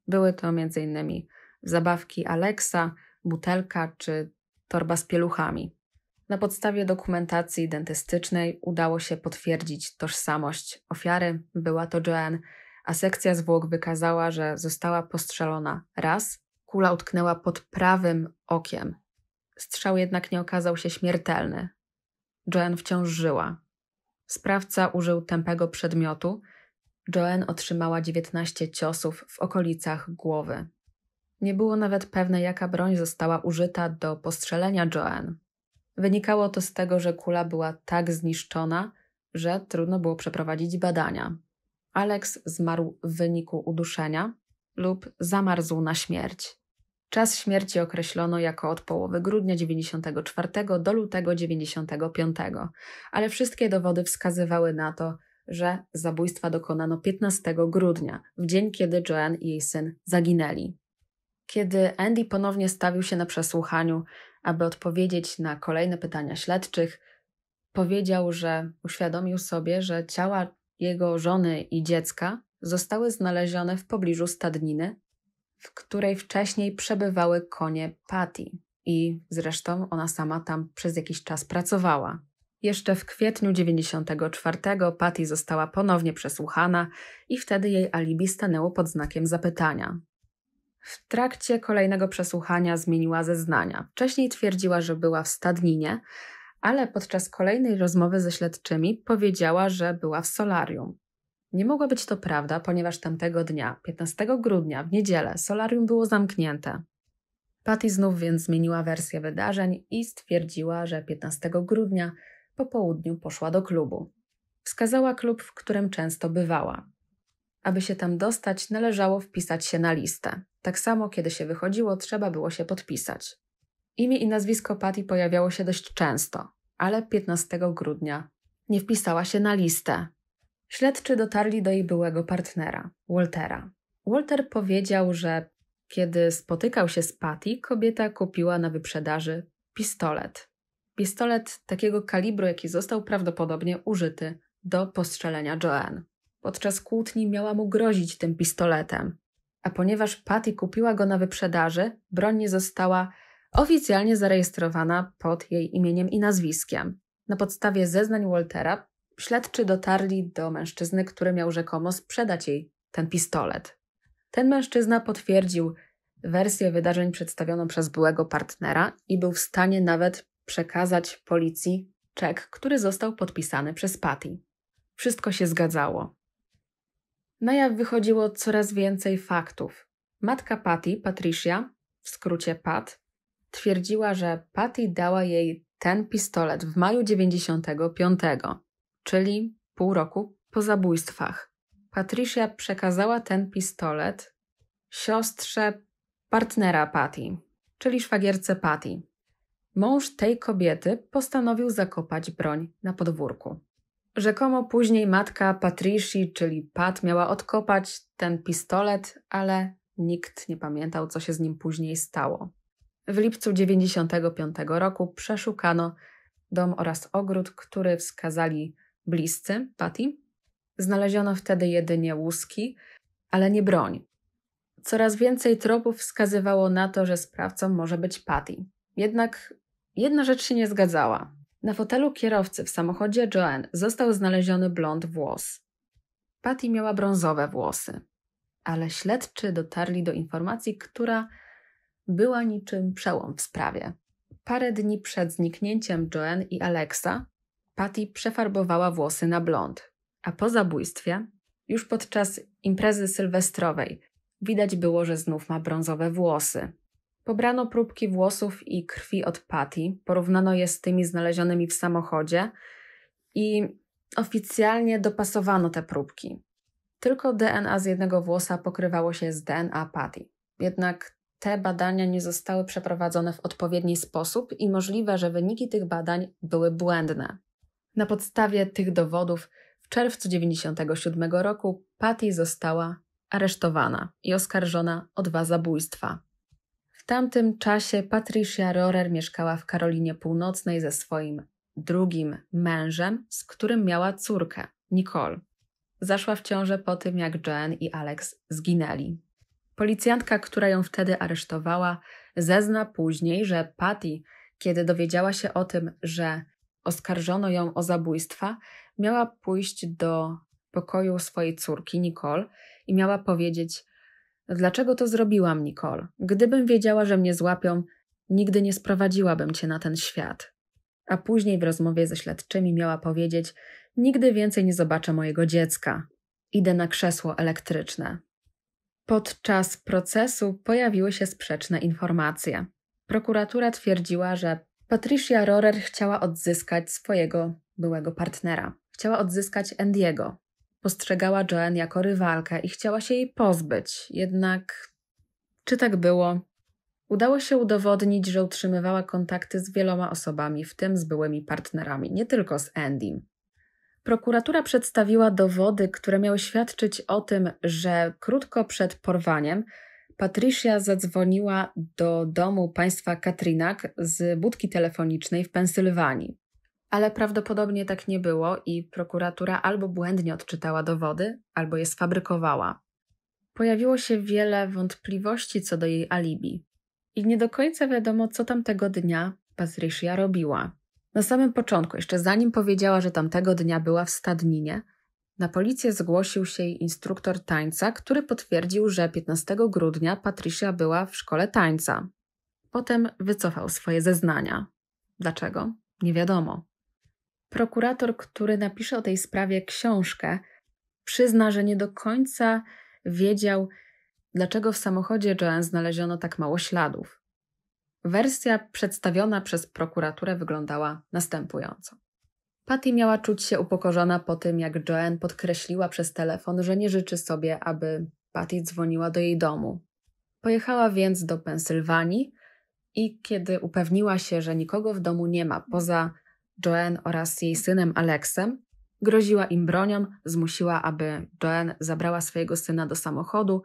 Były to m.in. zabawki Alexa, butelka czy torba z pieluchami. Na podstawie dokumentacji dentystycznej udało się potwierdzić tożsamość ofiary, była to Joanne, a sekcja zwłok wykazała, że została postrzelona raz, kula utknęła pod prawym okiem. Strzał jednak nie okazał się śmiertelny. Joanne wciąż żyła, Sprawca użył tępego przedmiotu. Joen otrzymała 19 ciosów w okolicach głowy. Nie było nawet pewne, jaka broń została użyta do postrzelenia Joen. Wynikało to z tego, że kula była tak zniszczona, że trudno było przeprowadzić badania. Alex zmarł w wyniku uduszenia lub zamarzł na śmierć. Czas śmierci określono jako od połowy grudnia 94 do lutego 95, ale wszystkie dowody wskazywały na to, że zabójstwa dokonano 15 grudnia, w dzień kiedy Joanne i jej syn zaginęli. Kiedy Andy ponownie stawił się na przesłuchaniu, aby odpowiedzieć na kolejne pytania śledczych, powiedział, że uświadomił sobie, że ciała jego żony i dziecka zostały znalezione w pobliżu stadniny w której wcześniej przebywały konie Patty i zresztą ona sama tam przez jakiś czas pracowała. Jeszcze w kwietniu 94 Patty została ponownie przesłuchana i wtedy jej alibi stanęło pod znakiem zapytania. W trakcie kolejnego przesłuchania zmieniła zeznania. Wcześniej twierdziła, że była w stadninie, ale podczas kolejnej rozmowy ze śledczymi powiedziała, że była w solarium. Nie mogła być to prawda, ponieważ tamtego dnia, 15 grudnia, w niedzielę, solarium było zamknięte. Patty znów więc zmieniła wersję wydarzeń i stwierdziła, że 15 grudnia po południu poszła do klubu. Wskazała klub, w którym często bywała. Aby się tam dostać, należało wpisać się na listę. Tak samo, kiedy się wychodziło, trzeba było się podpisać. Imię i nazwisko Patty pojawiało się dość często, ale 15 grudnia nie wpisała się na listę. Śledczy dotarli do jej byłego partnera, Waltera. Walter powiedział, że kiedy spotykał się z Patty, kobieta kupiła na wyprzedaży pistolet. Pistolet takiego kalibru, jaki został prawdopodobnie użyty do postrzelenia Joanne. Podczas kłótni miała mu grozić tym pistoletem, a ponieważ Patty kupiła go na wyprzedaży, broń nie została oficjalnie zarejestrowana pod jej imieniem i nazwiskiem. Na podstawie zeznań Waltera Śledczy dotarli do mężczyzny, który miał rzekomo sprzedać jej ten pistolet. Ten mężczyzna potwierdził wersję wydarzeń przedstawioną przez byłego partnera i był w stanie nawet przekazać policji czek, który został podpisany przez Patty. Wszystko się zgadzało. Na jaw wychodziło coraz więcej faktów. Matka Patty, Patricia, w skrócie Pat, twierdziła, że Patty dała jej ten pistolet w maju 95 czyli pół roku po zabójstwach. Patricia przekazała ten pistolet siostrze partnera Patty, czyli szwagierce Patty. Mąż tej kobiety postanowił zakopać broń na podwórku. Rzekomo później matka Patrici, czyli Pat, miała odkopać ten pistolet, ale nikt nie pamiętał, co się z nim później stało. W lipcu 1995 roku przeszukano dom oraz ogród, który wskazali bliscy Patty. Znaleziono wtedy jedynie łuski, ale nie broń. Coraz więcej tropów wskazywało na to, że sprawcą może być Patty. Jednak jedna rzecz się nie zgadzała. Na fotelu kierowcy w samochodzie Joanne został znaleziony blond włos. Patty miała brązowe włosy, ale śledczy dotarli do informacji, która była niczym przełom w sprawie. Parę dni przed zniknięciem Joanne i Alexa Patty przefarbowała włosy na blond, a po zabójstwie, już podczas imprezy sylwestrowej, widać było, że znów ma brązowe włosy. Pobrano próbki włosów i krwi od Patty, porównano je z tymi znalezionymi w samochodzie i oficjalnie dopasowano te próbki. Tylko DNA z jednego włosa pokrywało się z DNA Patty. Jednak te badania nie zostały przeprowadzone w odpowiedni sposób i możliwe, że wyniki tych badań były błędne. Na podstawie tych dowodów w czerwcu 1997 roku Patty została aresztowana i oskarżona o dwa zabójstwa. W tamtym czasie Patricia Rohrer mieszkała w Karolinie Północnej ze swoim drugim mężem, z którym miała córkę, Nicole. Zaszła w ciążę po tym, jak Jen i Alex zginęli. Policjantka, która ją wtedy aresztowała, zezna później, że Patty, kiedy dowiedziała się o tym, że oskarżono ją o zabójstwa, miała pójść do pokoju swojej córki Nicole i miała powiedzieć: Dlaczego to zrobiłam, Nicole? Gdybym wiedziała, że mnie złapią, nigdy nie sprowadziłabym cię na ten świat. A później w rozmowie ze śledczymi miała powiedzieć: Nigdy więcej nie zobaczę mojego dziecka. Idę na krzesło elektryczne. Podczas procesu pojawiły się sprzeczne informacje. Prokuratura twierdziła, że Patricia Rohrer chciała odzyskać swojego byłego partnera. Chciała odzyskać Andiego. Postrzegała Joanne jako rywalkę i chciała się jej pozbyć. Jednak czy tak było? Udało się udowodnić, że utrzymywała kontakty z wieloma osobami, w tym z byłymi partnerami, nie tylko z Andy. Prokuratura przedstawiła dowody, które miały świadczyć o tym, że krótko przed porwaniem Patricia zadzwoniła do domu państwa Katrinak z budki telefonicznej w Pensylwanii. Ale prawdopodobnie tak nie było i prokuratura albo błędnie odczytała dowody, albo je sfabrykowała. Pojawiło się wiele wątpliwości co do jej alibi. I nie do końca wiadomo, co tamtego dnia Patricia robiła. Na samym początku, jeszcze zanim powiedziała, że tamtego dnia była w stadninie, na policję zgłosił się jej instruktor tańca, który potwierdził, że 15 grudnia Patricia była w szkole tańca. Potem wycofał swoje zeznania. Dlaczego? Nie wiadomo. Prokurator, który napisze o tej sprawie książkę, przyzna, że nie do końca wiedział, dlaczego w samochodzie Joanne znaleziono tak mało śladów. Wersja przedstawiona przez prokuraturę wyglądała następująco. Patty miała czuć się upokorzona po tym, jak Joanne podkreśliła przez telefon, że nie życzy sobie, aby Patty dzwoniła do jej domu. Pojechała więc do Pensylwanii i kiedy upewniła się, że nikogo w domu nie ma poza Joanne oraz jej synem Alexem, groziła im bronią, zmusiła, aby Joanne zabrała swojego syna do samochodu,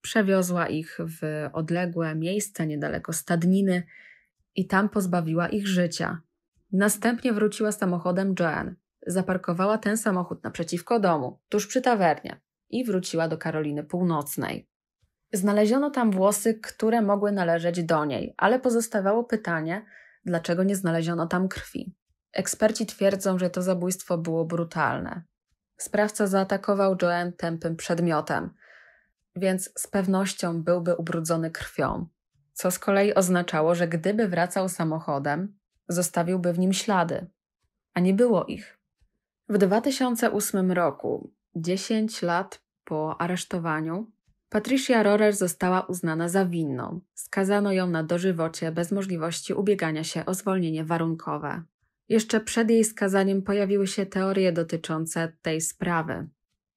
przewiozła ich w odległe miejsce niedaleko stadniny i tam pozbawiła ich życia – Następnie wróciła samochodem Joanne. Zaparkowała ten samochód naprzeciwko domu, tuż przy tawernie i wróciła do Karoliny Północnej. Znaleziono tam włosy, które mogły należeć do niej, ale pozostawało pytanie, dlaczego nie znaleziono tam krwi. Eksperci twierdzą, że to zabójstwo było brutalne. Sprawca zaatakował Joanne tępym przedmiotem, więc z pewnością byłby ubrudzony krwią, co z kolei oznaczało, że gdyby wracał samochodem, zostawiłby w nim ślady, a nie było ich. W 2008 roku, 10 lat po aresztowaniu, Patricia Rorer została uznana za winną. Skazano ją na dożywocie bez możliwości ubiegania się o zwolnienie warunkowe. Jeszcze przed jej skazaniem pojawiły się teorie dotyczące tej sprawy,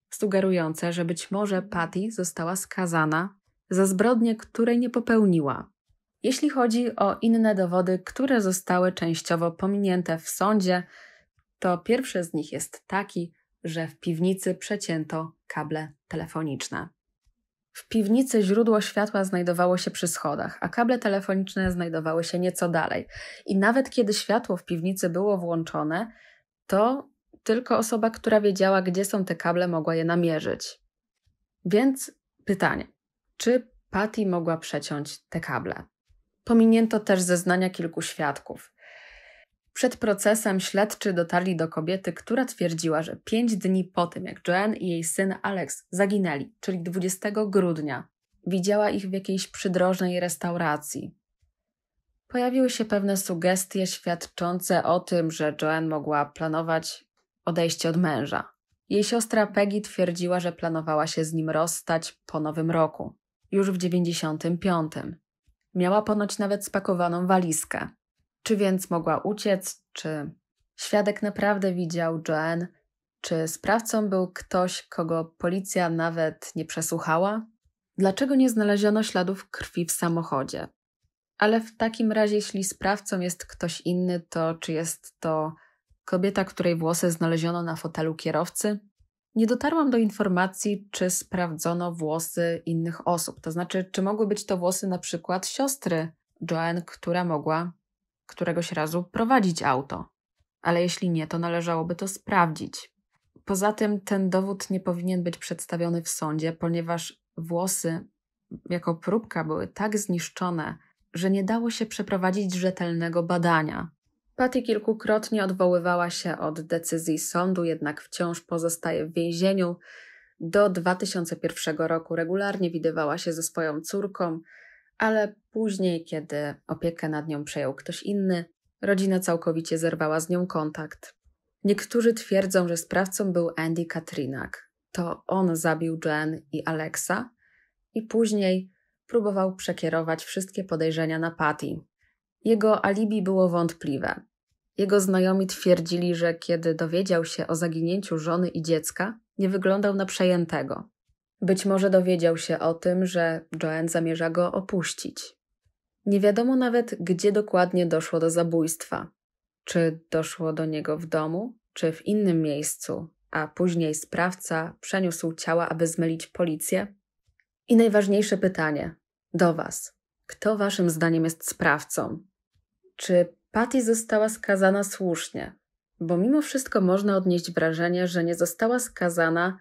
sugerujące, że być może Patty została skazana za zbrodnię, której nie popełniła, jeśli chodzi o inne dowody, które zostały częściowo pominięte w sądzie, to pierwszy z nich jest taki, że w piwnicy przecięto kable telefoniczne. W piwnicy źródło światła znajdowało się przy schodach, a kable telefoniczne znajdowały się nieco dalej. I nawet kiedy światło w piwnicy było włączone, to tylko osoba, która wiedziała, gdzie są te kable, mogła je namierzyć. Więc pytanie: czy Patty mogła przeciąć te kable? Pominięto też zeznania kilku świadków. Przed procesem śledczy dotarli do kobiety, która twierdziła, że pięć dni po tym, jak Joanne i jej syn Alex zaginęli, czyli 20 grudnia, widziała ich w jakiejś przydrożnej restauracji. Pojawiły się pewne sugestie świadczące o tym, że Joanne mogła planować odejście od męża. Jej siostra Peggy twierdziła, że planowała się z nim rozstać po nowym roku, już w 95. Miała ponoć nawet spakowaną walizkę. Czy więc mogła uciec, czy świadek naprawdę widział Joanne, czy sprawcą był ktoś, kogo policja nawet nie przesłuchała? Dlaczego nie znaleziono śladów krwi w samochodzie? Ale w takim razie, jeśli sprawcą jest ktoś inny, to czy jest to kobieta, której włosy znaleziono na fotelu kierowcy? Nie dotarłam do informacji, czy sprawdzono włosy innych osób. To znaczy, czy mogły być to włosy na przykład siostry Joanne, która mogła któregoś razu prowadzić auto. Ale jeśli nie, to należałoby to sprawdzić. Poza tym ten dowód nie powinien być przedstawiony w sądzie, ponieważ włosy jako próbka były tak zniszczone, że nie dało się przeprowadzić rzetelnego badania. Patty kilkukrotnie odwoływała się od decyzji sądu, jednak wciąż pozostaje w więzieniu. Do 2001 roku regularnie widywała się ze swoją córką, ale później, kiedy opiekę nad nią przejął ktoś inny, rodzina całkowicie zerwała z nią kontakt. Niektórzy twierdzą, że sprawcą był Andy Katrinak. To on zabił Jen i Alexa i później próbował przekierować wszystkie podejrzenia na Patty. Jego alibi było wątpliwe. Jego znajomi twierdzili, że kiedy dowiedział się o zaginięciu żony i dziecka, nie wyglądał na przejętego. Być może dowiedział się o tym, że Joanne zamierza go opuścić. Nie wiadomo nawet, gdzie dokładnie doszło do zabójstwa. Czy doszło do niego w domu, czy w innym miejscu, a później sprawca przeniósł ciała, aby zmylić policję? I najważniejsze pytanie do Was: kto Waszym zdaniem jest sprawcą? Czy Patty została skazana słusznie, bo mimo wszystko można odnieść wrażenie, że nie została skazana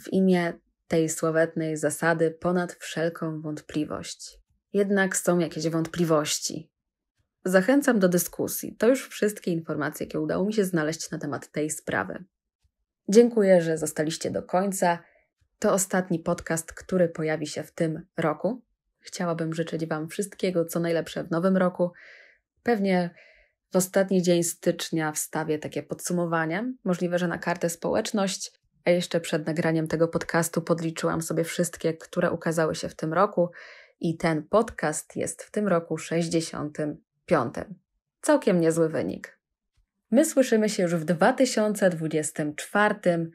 w imię tej sławetnej zasady ponad wszelką wątpliwość. Jednak są jakieś wątpliwości. Zachęcam do dyskusji. To już wszystkie informacje, jakie udało mi się znaleźć na temat tej sprawy. Dziękuję, że zostaliście do końca. To ostatni podcast, który pojawi się w tym roku. Chciałabym życzyć Wam wszystkiego, co najlepsze w nowym roku. Pewnie w ostatni dzień stycznia wstawię takie podsumowanie, możliwe, że na kartę społeczność. A jeszcze przed nagraniem tego podcastu podliczyłam sobie wszystkie, które ukazały się w tym roku, i ten podcast jest w tym roku 65. Całkiem niezły wynik. My słyszymy się już w 2024.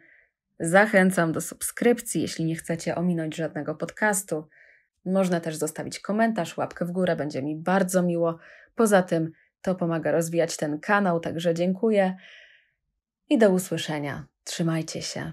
Zachęcam do subskrypcji, jeśli nie chcecie ominąć żadnego podcastu. Można też zostawić komentarz, łapkę w górę, będzie mi bardzo miło. Poza tym to pomaga rozwijać ten kanał, także dziękuję i do usłyszenia. Trzymajcie się.